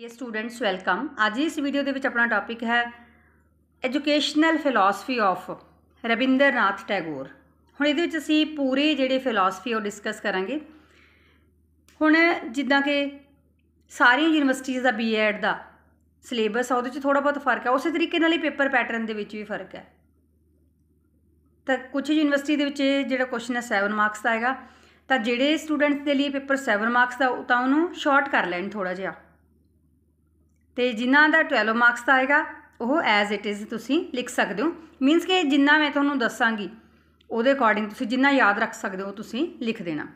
dear students welcome ਅੱਜ ਇਸ video ਦੇ ਵਿੱਚ ਆਪਣਾ ਟਾਪਿਕ ਹੈ educational philosophy of Rabindranath Tagore ਹੁਣ ਇਹਦੇ ਵਿੱਚ ਅਸੀਂ ਪੂਰੀ ਜਿਹੜੀ ਫਿਲਾਸਫੀ ਉਹ ਡਿਸਕਸ ਕਰਾਂਗੇ ਹੁਣ ਜਿੱਦਾਂ ਕਿ ਸਾਰੀਆਂ ਯੂਨੀਵਰਸਿਟੀਆਂ ਦਾ ਬੀਐਡ ਦਾ ਸਿਲੇਬਸ ਆ ਉਹਦੇ ਵਿੱਚ ਥੋੜਾ ਬਹੁਤ ਫਰਕ ਹੈ ਉਸੇ ਤਰੀਕੇ ਨਾਲ ਹੀ ਪੇਪਰ ਪੈਟਰਨ ਦੇ ਵਿੱਚ ਵੀ ਫਰਕ ਹੈ ਤਾਂ ਕੁਝ ਯੂਨੀਵਰਸਿਟੀ ਦੇ ਵਿੱਚ ਜਿਹੜਾ ਕੁਐਸਚਨ ਹੈ 7 ਮਾਰਕਸ ਦਾ ਆਏਗਾ ਤਾਂ ਜਿਹੜੇ ਸਟੂਡੈਂਟਸ ਦੇ ਲਈ ਪੇਪਰ 7 ਮਾਰਕਸ ਦਾ ਤਾਂ ਉਹਨੂੰ ਸ਼ਾਰਟ ਕਰ ਲੈਣ ਥੋੜਾ ਜਿਹਾ ਤੇ ਜਿਨ੍ਹਾਂ ਦਾ 12 ਮਾਰਕਸ ਦਾ ਆਏਗਾ ਉਹ ਐਜ਼ ਇਟ ਇਜ਼ ਤੁਸੀਂ ਲਿਖ ਸਕਦੇ ਹੋ ਮੀਨਸ ਕਿ ਜਿੰਨਾ ਮੈਂ ਤੁਹਾਨੂੰ ਦੱਸਾਂਗੀ ਉਹਦੇ ਅਕੋਰਡਿੰਗ ਤੁਸੀਂ ਜਿੰਨਾ ਯਾਦ ਰੱਖ ਸਕਦੇ ਹੋ ਤੁਸੀਂ ਲਿਖ ਦੇਣਾ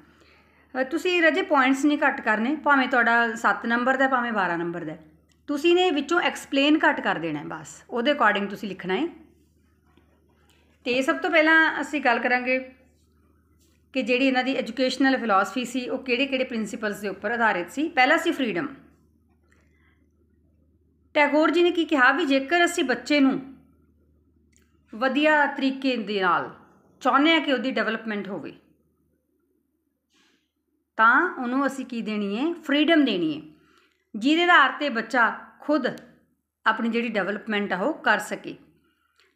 ਤੁਸੀਂ ਰਜੇ ਪੁਆਇੰਟਸ ਨਹੀਂ ਘੱਟ ਕਰਨੇ ਭਾਵੇਂ ਤੁਹਾਡਾ 7 ਨੰਬਰ ਦਾ ਭਾਵੇਂ 12 ਨੰਬਰ ਦਾ ਤੁਸੀਂ ਨੇ ਵਿੱਚੋਂ ਐਕਸਪਲੇਨ ਘੱਟ ਕਰ ਦੇਣਾ ਬਸ ਉਹਦੇ ਅਕੋਰਡਿੰਗ ਤੁਸੀਂ ਲਿਖਣਾ ਹੈ ਤੇ ਸਭ ਤੋਂ ਪਹਿਲਾਂ ਅਸੀਂ ਗੱਲ ਕਰਾਂਗੇ ਕਿ ਜਿਹੜੀ ਇਹਨਾਂ ਦੀ ਐਜੂਕੇਸ਼ਨਲ ਫਿਲਾਸਫੀ ਸੀ ਉਹ ਕਿਹੜੇ-ਕਿਹੜੇ ਪ੍ਰਿੰਸੀਪਲਸ ਦੇ ਉੱਪਰ ਆਧਾਰਿਤ ਸੀ ਪਹਿਲਾ ਸੀ ਫਰੀडम ਟੈਗੋਰ ਜੀ ਨੇ ਕੀ ਕਿਹਾ ਵੀ ਜੇਕਰ ਅਸੀਂ ਬੱਚੇ ਨੂੰ ਵਧੀਆ ਤਰੀਕੇ ਦੇ ਨਾਲ ਚਾਹੁੰਦੇ ਆ ਕਿ ਉਹਦੀ ਡਿਵੈਲਪਮੈਂਟ ਹੋਵੇ ਤਾਂ ਉਹਨੂੰ ਅਸੀਂ ਕੀ ਦੇਣੀ ਹੈ ਫਰੀडम ਦੇਣੀ ਹੈ ਜਿਹਦੇ ਆਧਾਰ ਤੇ ਬੱਚਾ ਖੁਦ ਆਪਣੀ ਜਿਹੜੀ ਡਿਵੈਲਪਮੈਂਟ ਆ ਉਹ ਕਰ ਸਕੇ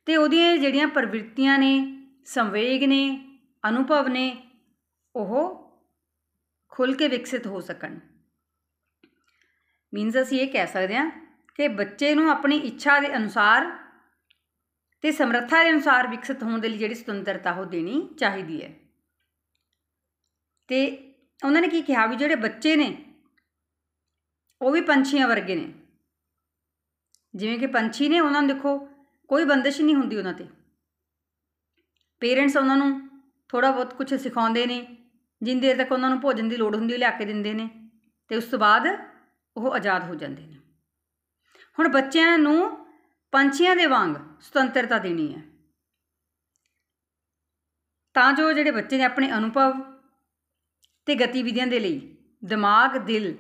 ਤੇ ਉਹਦੀਆਂ ਜਿਹੜੀਆਂ ਪ੍ਰਵਿਰਤੀਆਂ ਨੇ ਸੰਵੇਗ ਨੇ ਅਨੁਭਵ ਨੇ ਉਹ ਖੁੱਲ ਕੇ ਵਿਕਸਿਤ ਹੋ ਸਕਣ ਮੀਨਸ ਅਸੀਂ ਇਹ ਕਹਿ ਸਕਦੇ ਹਾਂ ਕਿ ਬੱਚੇ ਨੂੰ ਆਪਣੀ ਇੱਛਾ ਦੇ ਅਨੁਸਾਰ ਤੇ ਸਮਰੱਥਾ ਦੇ ਅਨੁਸਾਰ ਵਿਕਸਿਤ ਹੋਣ ਦੇ ਲਈ ਜਿਹੜੀ ਸੁਤੰਤਰਤਾ ਉਹ ਦੇਣੀ ਚਾਹੀਦੀ ਹੈ ਤੇ ਉਹਨਾਂ ਨੇ ਕੀ ਕਿਹਾ ਵੀ ਜਿਹੜੇ ਬੱਚੇ ਨੇ ਉਹ ਵੀ ਪੰਛੀਆਂ ਵਰਗੇ ਨੇ ਜਿਵੇਂ ਕਿ ਪੰਛੀ ਨੇ ਉਹਨਾਂ ਨੂੰ ਦੇਖੋ ਕੋਈ ਬੰਦਸ਼ ਨਹੀਂ ਹੁੰਦੀ ਉਹਨਾਂ ਤੇ ਪੇਰੈਂਟਸ ਉਹਨਾਂ ਨੂੰ ਥੋੜਾ ਬਹੁਤ ਕੁਝ ਸਿਖਾਉਂਦੇ ਨੇ ਜਿੰਦੇ ਦੇਰ ਤੱਕ ਉਹਨਾਂ ਨੂੰ ਭੋਜਨ ਦੀ ਲੋੜ ਹੁੰਦੀ ਲਿਆ ਕੇ ਦਿੰਦੇ ਨੇ ਤੇ ਉਸ ਤੋਂ ਬਾਅਦ ਉਹ ਆਜ਼ਾਦ ਹੋ ਜਾਂਦੇ ਨੇ ਹੁਣ ਬੱਚਿਆਂ ਨੂੰ ਪੰਛੀਆਂ ਦੇ ਵਾਂਗ ਸੁਤੰਤਰਤਾ ਦੇਣੀ ਹੈ ਤਾਂ ਜੋ ਜਿਹੜੇ ਬੱਚੇ ਨੇ ਆਪਣੇ ਅਨੁਭਵ ਤੇ ਗਤੀਵਿਧੀਆਂ ਦੇ ਲਈ ਦਿਮਾਗ ਦਿਲ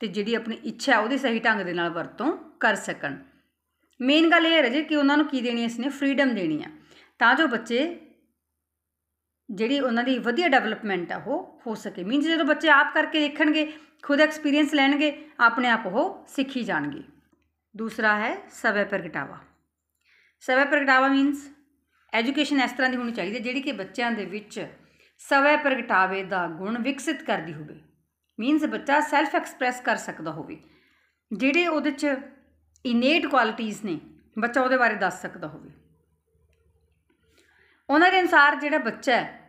ਤੇ ਜਿਹੜੀ ਆਪਣੀ ਇੱਛਾ ਉਹਦੇ ਸਹੀ ਢੰਗ ਦੇ ਨਾਲ ਵਰਤੋਂ ਕਰ ਸਕਣ ਮੇਨ ਗੱਲ ਇਹ ਹੈ ਰਜੇ ਕਿ ਉਹਨਾਂ ਨੂੰ ਕੀ ਦੇਣੀ ਹੈ ਇਸਨੇ ਫ੍ਰੀडम ਦੇਣੀ ਆ ਤਾਂ ਜੋ ਬੱਚੇ ਜਿਹੜੀ ਉਹਨਾਂ ਦੀ ਵਧੀਆ ਡਿਵੈਲਪਮੈਂਟ ਆ ਉਹ ਹੋ ਸਕੇ ਮੀਨਸ ਜਦੋਂ ਬੱਚੇ ਆਪ ਕਰਕੇ ਦੇਖਣਗੇ ਖੁਦ ਐਕਸਪੀਰੀਅੰਸ ਲੈਣਗੇ ਆਪਣੇ ਆਪ ਉਹ ਸਿੱਖੀ ਜਾਣਗੇ ਦੂਸਰਾ ਹੈ ਸਵੈ ਪ੍ਰਗਟਾਵਾ ਸਵੈ ਪ੍ਰਗਟਾਵਾ ਮੀਨਸ ਐਜੂਕੇਸ਼ਨ ਇਸ ਤਰ੍ਹਾਂ ਦੀ ਹੋਣੀ ਚਾਹੀਦੀ ਹੈ ਜਿਹੜੀ ਕਿ ਬੱਚਿਆਂ ਦੇ ਵਿੱਚ ਸਵੈ ਪ੍ਰਗਟਾਵੇ ਦਾ ਗੁਣ ਵਿਕਸਿਤ ਕਰਦੀ ਹੋਵੇ ਮੀਨਸ ਬੱਚਾ ਸੈਲਫ ਐਕਸਪ੍ਰੈਸ ਕਰ ਸਕਦਾ ਹੋਵੇ ਜਿਹੜੇ ਉਹਦੇ 'ਚ ਇਨੇਟ ਕੁਆਲਿਟੀਆਂ ਨੇ ਬੱਚਾ ਉਹਦੇ ਬਾਰੇ ਦੱਸ ਸਕਦਾ ਹੋਵੇ ਉਹਨਾਂ ਦੇ ਅਨਸਾਰ ਜਿਹੜਾ ਬੱਚਾ ਹੈ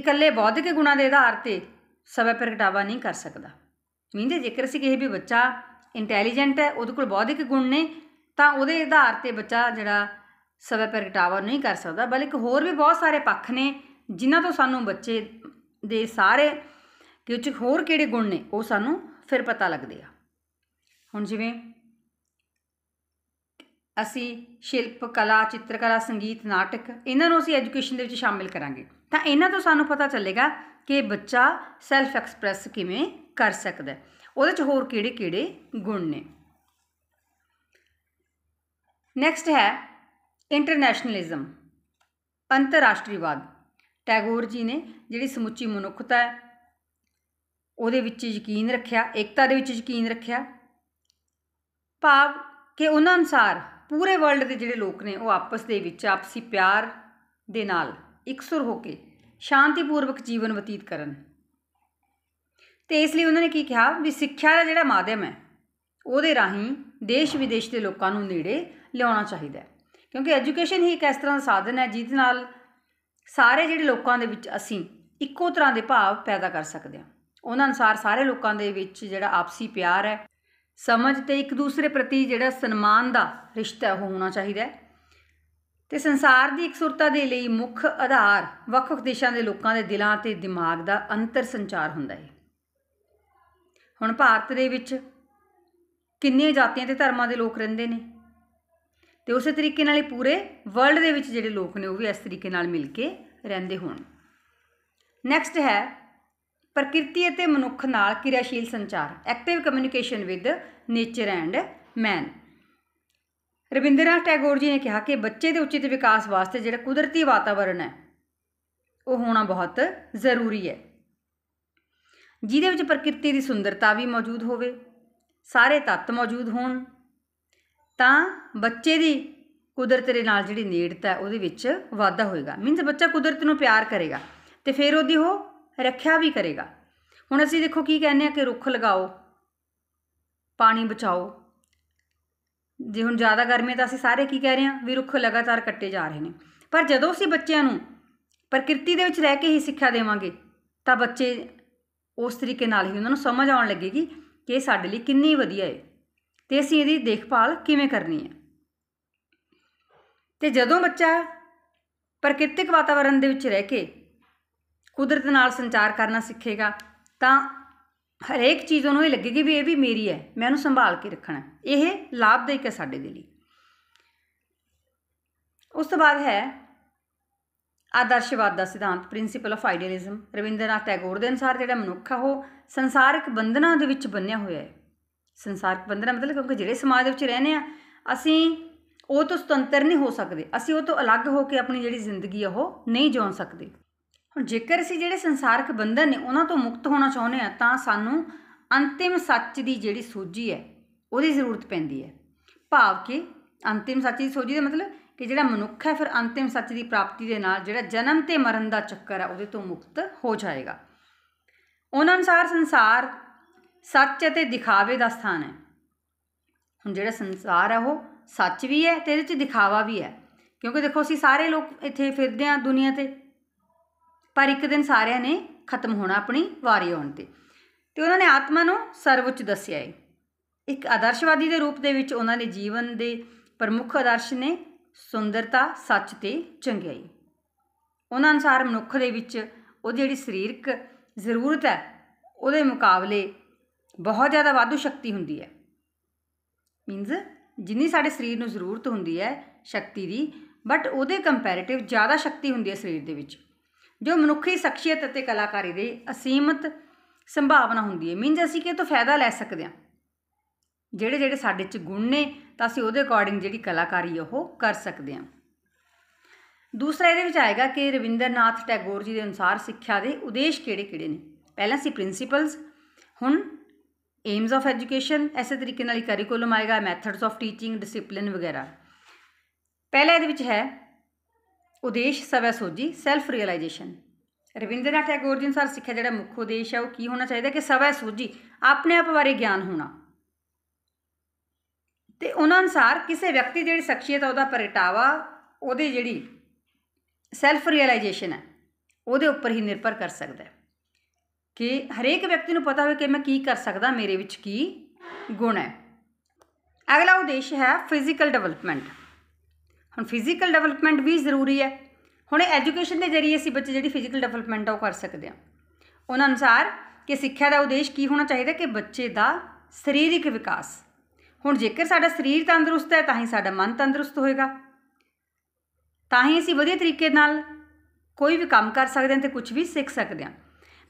ਇਕੱਲੇ ਬੌਧਿਕ ਗੁਣਾਂ ਦੇ ਆਧਾਰ ਤੇ ਸਵੈ ਪ੍ਰਗਟਾਵਾ ਨਹੀਂ ਕਰ ਸਕਦਾ ਮੀਨਸ ਜੇਕਰ ਅਸੀਂ ਕਿਸੇ ਵੀ ਬੱਚਾ ਇੰਟੈਲੀਜੈਂਟ ਹੈ ਉਹਦੇ ਕੋਲ ਬੌਧਿਕ ਗੁਣ ਨੇ ਤਾਂ ਉਹਦੇ ਆਧਾਰ ਤੇ ਬੱਚਾ ਜਿਹੜਾ ਸਵੈ ਪ੍ਰਗਟਾਵਾ ਨਹੀਂ ਕਰ ਸਕਦਾ ਬਲਕਿ ਹੋਰ ਵੀ ਬਹੁਤ ਸਾਰੇ ਪੱਖ ਨੇ ਜਿਨ੍ਹਾਂ ਤੋਂ ਸਾਨੂੰ ਬੱਚੇ ਦੇ ਸਾਰੇ ਕਿ ਉੱਚ ਹੋਰ ਕਿਹੜੇ ਗੁਣ ਨੇ ਉਹ ਸਾਨੂੰ ਫਿਰ ਪਤਾ ਲੱਗਦੇ ਆ ਹੁਣ ਜਿਵੇਂ ਅਸੀਂ ਸ਼ਿਲਪ ਕਲਾ ਚਿੱਤਰਕਲਾ ਸੰਗੀਤ ਨਾਟਕ ਇਹਨਾਂ ਨੂੰ ਅਸੀਂ ਐਜੂਕੇਸ਼ਨ ਦੇ ਵਿੱਚ ਸ਼ਾਮਿਲ ਕਰਾਂਗੇ ਤਾਂ ਇਹਨਾਂ ਤੋਂ ਸਾਨੂੰ ਪਤਾ ਚੱਲੇਗਾ ਕਿ ਬੱਚਾ ਸੈਲਫ ਐਕਸਪ੍ਰੈਸ ਕਿਵੇਂ ਕਰ ਸਕਦਾ ਹੈ ਉਹਦੇ 'ਚ ਹੋਰ ਕਿਹੜੇ-ਕਿਹੜੇ ਗੁਣ ਨੇ ਨੈਕਸਟ ਹੈ ਇੰਟਰਨੈਸ਼ਨਲਿਜ਼ਮ ਅੰਤਰਰਾਸ਼ਟਰੀਵਾਦ ਟੈਗੋਰ ਜੀ ਨੇ ਜਿਹੜੀ ਸਮੁੱਚੀ ਮਨੁੱਖਤਾ ਹੈ ਉਹਦੇ ਵਿੱਚ ਯਕੀਨ ਰੱਖਿਆ ਏਕਤਾ ਦੇ ਵਿੱਚ ਯਕੀਨ ਰੱਖਿਆ ਭਾਵ ਕਿ ਉਹਨਾਂ ਅਨਸਾਰ ਪੂਰੇ ਵਰਲਡ ਦੇ ਜਿਹੜੇ ਲੋਕ ਨੇ ਉਹ ਆਪਸ ਦੇ ਵਿੱਚ ਆਪਸੀ ਪਿਆਰ ਦੇ ਨਾਲ ਇਕਸੁਰ ਹੋ ਕੇ ਸ਼ਾਂਤੀਪੂਰਵਕ ਜੀਵਨ ਬਤੀਤ ਕਰਨ ਤੇ ਇਸ ਲਈ ਉਹਨਾਂ ਨੇ ਕੀ ਕਿਹਾ ਵੀ ਸਿੱਖਿਆ ਦਾ ਜਿਹੜਾ ਮਾਧਿਅਮ ਹੈ ਉਹਦੇ ਰਾਹੀਂ ਦੇਸ਼ ਵਿਦੇਸ਼ ਦੇ ਲੋਕਾਂ ਨੂੰ ਨੇੜੇ ਲਿਆਉਣਾ ਚਾਹੀਦਾ ਹੈ ਕਿਉਂਕਿ ਐਜੂਕੇਸ਼ਨ ਹੀ ਇੱਕ ਇਸ ਤਰ੍ਹਾਂ ਦਾ ਸਾਧਨ ਹੈ ਜਿਸ ਨਾਲ ਸਾਰੇ ਜਿਹੜੇ ਲੋਕਾਂ ਦੇ ਵਿੱਚ ਅਸੀਂ ਇੱਕੋ ਤਰ੍ਹਾਂ ਦੇ ਭਾਵ ਪੈਦਾ ਕਰ ਸਕਦੇ ਹਾਂ ਉਹਨਾਂ ਅਨੁਸਾਰ ਸਾਰੇ ਲੋਕਾਂ ਦੇ ਵਿੱਚ ਜਿਹੜਾ ਆਪਸੀ ਪਿਆਰ ਹੈ ਸਮਝ ਤੇ ਇੱਕ ਦੂਸਰੇ ਪ੍ਰਤੀ ਜਿਹੜਾ ਸਨਮਾਨ ਦਾ ਰਿਸ਼ਤਾ ਉਹ ਹੋਣਾ ਚਾਹੀਦਾ ਹੈ ਤੇ ਸੰਸਾਰ ਦੀ ਇਕਸੁਰਤਾ ਦੇ ਲਈ ਮੁੱਖ ਆਧਾਰ ਵੱਖ-ਵੱਖ ਦੇਸ਼ਾਂ ਦੇ ਲੋਕਾਂ ਦੇ ਦਿਲਾਂ ਤੇ ਦਿਮਾਗ ਦਾ ਅੰਤਰ ਸੰਚਾਰ ਹੁੰਦਾ ਹੈ ਹੁਣ ਭਾਰਤ ਦੇ ਵਿੱਚ ਕਿੰਨੀਆਂ ਜਾਤੀਆਂ ਤੇ ਧਰਮਾਂ ਦੇ ਲੋਕ ਰਹਿੰਦੇ ਨੇ ਤੇ ਉਸੇ ਤਰੀਕੇ ਨਾਲ ਹੀ ਪੂਰੇ ਵਰਲਡ ਦੇ ਵਿੱਚ ਜਿਹੜੇ ਲੋਕ ਨੇ ਉਹ ਵੀ ਇਸ ਤਰੀਕੇ ਨਾਲ ਮਿਲ ਕੇ ਰਹਿੰਦੇ ਹੋਣ ਨੈਕਸਟ ਹੈ ਪ੍ਰਕਿਰਤੀ ਅਤੇ ਮਨੁੱਖ ਨਾਲ ਕਿਰਿਆਸ਼ੀਲ ਸੰਚਾਰ active communication with nature and man Rabindranath Tagore ji ਨੇ ਕਿਹਾ ਕਿ ਬੱਚੇ ਦੇ ਉਚਿਤ ਵਿਕਾਸ ਵਾਸਤੇ ਜਿਹੜਾ ਕੁਦਰਤੀ ਵਾਤਾਵਰਣ ਹੈ ਉਹ ਹੋਣਾ ਬਹੁਤ ਜ਼ਰੂਰੀ ਹੈ ਜਿਹਦੇ ਵਿੱਚ ਪ੍ਰਕਿਰਤੀ ਦੀ ਸੁੰਦਰਤਾ ਵੀ ਮੌਜੂਦ ਹੋਵੇ ਸਾਰੇ ਤੱਤ ਮੌਜੂਦ ਹੋਣ ਤਾਂ ਬੱਚੇ ਦੀ ਕੁਦਰਤ ਦੇ ਨਾਲ ਜਿਹੜੀ ਨੇੜਤਾ ਹੈ ਉਹਦੇ ਵਿੱਚ ਵਾਧਾ ਹੋਏਗਾ ਮੀਨਸ ਬੱਚਾ ਕੁਦਰਤ ਨੂੰ ਪਿਆਰ ਕਰੇਗਾ ਤੇ ਫਿਰ ਉਹਦੀ ਉਹ ਰੱਖਿਆ ਵੀ ਕਰੇਗਾ ਹੁਣ ਅਸੀਂ ਦੇਖੋ ਕੀ ਕਹਿੰਦੇ ਆ ਕਿ ਰੁੱਖ ਲਗਾਓ ਪਾਣੀ ਬਚਾਓ ਜੇ ਹੁਣ ਜ਼ਿਆਦਾ ਗਰਮੀ ਹੈ ਤਾਂ ਅਸੀਂ ਸਾਰੇ ਕੀ ਕਹਿ ਰਹੇ ਆ ਵੀ ਰੁੱਖ ਲਗਾਤਾਰ ਕੱਟੇ ਜਾ ਰਹੇ ਨੇ ਪਰ ਜਦੋਂ ਅਸੀਂ ਬੱਚਿਆਂ ਨੂੰ ਪ੍ਰਕਿਰਤੀ ਦੇ ਵਿੱਚ ਰਹਿ ਕੇ ਹੀ ਸਿੱਖਿਆ ਦੇਵਾਂਗੇ ਤਾਂ ਬੱਚੇ ਉਸ ਤਰੀਕੇ ਨਾਲ ਹੀ ਉਹਨਾਂ ਨੂੰ ਸਮਝ ਆਉਣ ਲੱਗੇਗੀ ਕਿ ਇਹ ਸਾਡੇ ਲਈ ਕਿੰਨੀ ਵਧੀਆ ਹੈ ਤੇ ਅਸੀਂ ਇਹਦੀ ਦੇਖਭਾਲ ਕਿਵੇਂ ਕਰਨੀ ਹੈ ਤੇ ਜਦੋਂ ਬੱਚਾ ਪ੍ਰਕਿਰਤਿਕ ਵਾਤਾਵਰਣ ਦੇ ਵਿੱਚ ਰਹਿ ਕੇ ਕੁਦਰਤ ਨਾਲ ਸੰਚਾਰ ਕਰਨਾ ਸਿੱਖੇਗਾ ਤਾਂ ਹਰੇਕ ਚੀਜ਼ ਉਹਨੂੰ ਇਹ ਲੱਗੇਗੀ ਵੀ ਇਹ ਵੀ ਮੇਰੀ ਹੈ ਮੈਂ ਉਹਨੂੰ ਸੰਭਾਲ ਕੇ ਰੱਖਣਾ ਇਹ ਲਾਭਦਾਇਕ ਹੈ ਸਾਡੇ ਦੇ ਲਈ ਉਸ ਤੋਂ ਬਾਅਦ ਹੈ ਆਦਰਸ਼ਵਾਦ ਦਾ ਸਿਧਾਂਤ principle of idealism Rabindranath Tagore ਦੇ ਅਨੁਸਾਰ ਜਿਹੜਾ ਮਨੁੱਖ ਆ ਉਹ ਸੰਸਾਰਿਕ ਬੰਧਨਾਂ ਦੇ ਵਿੱਚ ਬੰਨਿਆ ਹੋਇਆ ਹੈ ਸੰਸਾਰਿਕ ਬੰਧਨਾਂ ਮਤਲਬ ਕਿਉਂਕਿ ਜਿਹੜੇ ਸਮਾਜ ਦੇ ਵਿੱਚ ਰਹਿੰਦੇ ਆ ਅਸੀਂ ਉਹ ਤੋਂ ਸੁਤੰਤਰ ਨਹੀਂ ਹੋ ਸਕਦੇ ਅਸੀਂ ਉਹ ਤੋਂ ਅਲੱਗ ਹੋ ਕੇ ਆਪਣੀ ਜਿਹੜੀ ਜ਼ਿੰਦਗੀ ਆ ਉਹ ਨਹੀਂ ਜਿਉਣ ਸਕਦੇ ਹੁਣ ਜੇਕਰ ਅਸੀਂ ਜਿਹੜੇ ਸੰਸਾਰਿਕ ਬੰਧਨ ਨੇ ਉਹਨਾਂ ਤੋਂ ਮੁਕਤ ਹੋਣਾ ਚਾਹੁੰਦੇ ਆ ਤਾਂ ਸਾਨੂੰ ਅੰਤਿਮ ਸੱਚ ਦੀ ਜਿਹੜੀ ਸੋਝੀ ਹੈ ਉਹਦੀ ਜ਼ਰੂਰਤ ਪੈਂਦੀ ਹੈ ਭਾਵ ਕਿ ਅੰਤਿਮ ਸੱਚ ਦੀ ਸੋਝੀ ਦਾ ਮਤਲਬ ਕਿ ਜਿਹੜਾ ਮਨੁੱਖ ਹੈ ਫਿਰ ਅੰਤਿਮ ਸੱਚ ਦੀ ਪ੍ਰਾਪਤੀ ਦੇ ਨਾਲ ਜਿਹੜਾ ਜਨਮ ਤੇ ਮਰਨ ਦਾ ਚੱਕਰ ਹੈ ਉਹਦੇ ਤੋਂ ਮੁਕਤ ਹੋ ਜਾਏਗਾ ਉਹਨਾਂ ਅਨੁਸਾਰ ਸੰਸਾਰ ਸੱਚ ਅਤੇ ਦਿਖਾਵੇ ਦਾ ਸਥਾਨ ਹੈ ਹੁਣ ਜਿਹੜਾ ਸੰਸਾਰ ਹੈ ਉਹ ਸੱਚ ਵੀ ਹੈ ਤੇ ਇਹਦੇ ਵਿੱਚ ਦਿਖਾਵਾ ਵੀ ਹੈ ਕਿਉਂਕਿ ਦੇਖੋ ਅਸੀਂ ਸਾਰੇ ਲੋਕ ਇੱਥੇ ਫਿਰਦੇ ਆ ਦੁਨੀਆ ਤੇ ਪਰ ਇੱਕ ਦਿਨ ਸਾਰਿਆਂ ਨੇ ਖਤਮ ਹੋਣਾ ਆਪਣੀ ਵਾਰੀ ਆਉਣ ਤੇ ਤੇ ਉਹਨਾਂ ਨੇ ਆਤਮਾ ਨੂੰ ਸਰਵਉੱਚ ਦੱਸਿਆ ਹੈ ਇੱਕ ਆਦਰਸ਼ਵਾਦੀ ਦੇ ਰੂਪ ਦੇ ਵਿੱਚ ਉਹਨਾਂ ਨੇ ਜੀਵਨ ਦੇ ਪ੍ਰਮੁੱਖ ਆਦਰਸ਼ ਨੇ ਸੁੰਦਰਤਾ ਸੱਚ ਤੇ ਚੰਗਿਆਈ ਉਹਨਾਂ ਅਨੁਸਾਰ ਮਨੁੱਖ ਦੇ ਵਿੱਚ ਉਹਦੀ ਜਿਹੜੀ ਸਰੀਰਕ ਜ਼ਰੂਰਤ ਹੈ ਉਹਦੇ ਮੁਕਾਬਲੇ ਬਹੁਤ ਜ਼ਿਆਦਾ ਵਾਧੂ ਸ਼ਕਤੀ ਹੁੰਦੀ ਹੈ ਮੀਨਸ ਜਿੰਨੀ ਸਾਡੇ ਸਰੀਰ ਨੂੰ ਜ਼ਰੂਰਤ ਹੁੰਦੀ ਹੈ ਸ਼ਕਤੀ ਦੀ ਬਟ ਉਹਦੇ ਕੰਪੈਰੀਟਿਵ ਜ਼ਿਆਦਾ ਸ਼ਕਤੀ ਹੁੰਦੀ ਹੈ ਸਰੀਰ ਦੇ ਵਿੱਚ ਜੋ ਮਨੁੱਖੀ ਸ਼ਖਸੀਅਤ ਅਤੇ ਕਲਾਕਾਰੀ ਦੇ ਅਸੀਮਤ ਸੰਭਾਵਨਾ ਹੁੰਦੀ ਹੈ ਮੀਨਜ਼ ਅਸੀਂ ਕਿ ਤੋਂ ਫਾਇਦਾ ਲੈ ਸਕਦੇ ਹਾਂ ਜਿਹੜੇ ਜਿਹੜੇ ਸਾਡੇ 'ਚ ਗੁਣ ਨੇ ਤਾਂ ਅਸੀਂ ਉਹਦੇ ਅਕੋਰਡਿੰਗ ਜਿਹੜੀ ਕਲਾਕਾਰੀ ਉਹ ਕਰ ਸਕਦੇ ਹਾਂ ਦੂਸਰਾ ਇਹਦੇ ਵਿੱਚ ਆਏਗਾ ਕਿ ਰਵਿੰਦਰਨਾਥ ਟੈਗੋਰ ਜੀ ਦੇ ਅਨੁਸਾਰ ਸਿੱਖਿਆ ਦੇ ਉਦੇਸ਼ ਕਿਹੜੇ-ਕਿਹੜੇ ਨੇ ਪਹਿਲਾਂ ਸੀ ਪ੍ਰਿੰਸੀਪਲਸ ਹੁਣ ਏਮਸ ਆਫ ਐਜੂਕੇਸ਼ਨ ਐਸੇ ਤਰੀਕੇ ਨਾਲ ਹੀ ਕਰਿਕੂਲਮ ਆਏਗਾ ਮੈਥਡਸ ਆਫ ਟੀਚਿੰਗ ਡਿਸਪਲਿਨ ਵਗੈਰਾ ਪਹਿਲਾ ਇਹਦੇ ਵਿੱਚ ਹੈ ਉਦੇਸ਼ ਸਵੈ ਸੋਜੀ ਸੈਲਫ ਰੀਅਲਾਈਜੇਸ਼ਨ ਰਵਿੰਦਰਨਾਥ ਟੈਗੋਰ ਜੀ ਅਨੁਸਾਰ ਸਿੱਖਿਆ ਜਿਹੜਾ ਮੁੱਖ ਉਦੇਸ਼ ਹੈ ਉਹ ਕੀ ਹੋਣਾ ਚਾਹੀਦਾ ਕਿ ਸਵੈ ਸੋਜੀ ਆਪਣੇ ਆਪ ਬਾਰੇ ਗਿਆਨ ਹੋਣਾ ਤੇ ਉਹਨਾਂ ਅਨਸਾਰ ਕਿਸੇ ਵਿਅਕਤੀ ਜਿਹੜੀ ਸ਼ਖਸੀਅਤ ਆ ਉਹਦਾ ਪ੍ਰਗਟਾਵਾ ਉਹਦੀ ਜਿਹੜੀ ਸੈਲਫ ਰਿਅਲਾਈਜੇਸ਼ਨ ਹੈ ਉਹਦੇ ਉੱਪਰ ਹੀ ਨਿਰਭਰ ਕਰ ਸਕਦਾ ਹੈ ਕਿ ਹਰੇਕ ਵਿਅਕਤੀ ਨੂੰ ਪਤਾ ਹੋਵੇ ਕਿ ਮੈਂ ਕੀ ਕਰ ਸਕਦਾ ਮੇਰੇ ਵਿੱਚ ਕੀ ਗੁਣ ਹੈ ਅਗਲਾ ਉਦੇਸ਼ ਹੈ ਫਿਜ਼ੀਕਲ ਡਿਵੈਲਪਮੈਂਟ ਹੁਣ ਫਿਜ਼ੀਕਲ ਡਿਵੈਲਪਮੈਂਟ ਵੀ ਜ਼ਰੂਰੀ ਹੈ ਹੁਣ ਐਜੂਕੇਸ਼ਨ ਦੇ ਜ਼ਰੀਏ ਅਸੀਂ ਬੱਚੇ ਜਿਹੜੀ ਫਿਜ਼ੀਕਲ ਡਿਵੈਲਪਮੈਂਟ ਉਹ ਕਰ ਸਕਦੇ ਆ ਉਹਨਾਂ ਅਨੁਸਾਰ ਕਿ ਸਿੱਖਿਆ ਦਾ ਉਦੇਸ਼ ਕੀ ਹੋਣਾ ਚਾਹੀਦਾ ਕਿ ਬੱਚੇ ਦਾ ਸਰੀਰਕ ਵਿਕਾਸ ਹੁਣ ਜੇਕਰ ਸਾਡਾ ਸਰੀਰ ਤੰਦਰੁਸਤ ਹੈ ਤਾਂ ਹੀ ਸਾਡਾ ਮਨ ਤੰਦਰੁਸਤ ਹੋਏਗਾ ਤਾਂ ਹੀ ਅਸੀਂ ਵਧੀਆ ਤਰੀਕੇ ਨਾਲ ਕੋਈ ਵੀ ਕੰਮ ਕਰ ਸਕਦੇ ਹਾਂ ਤੇ ਕੁਝ ਵੀ ਸਿੱਖ ਸਕਦੇ ਹਾਂ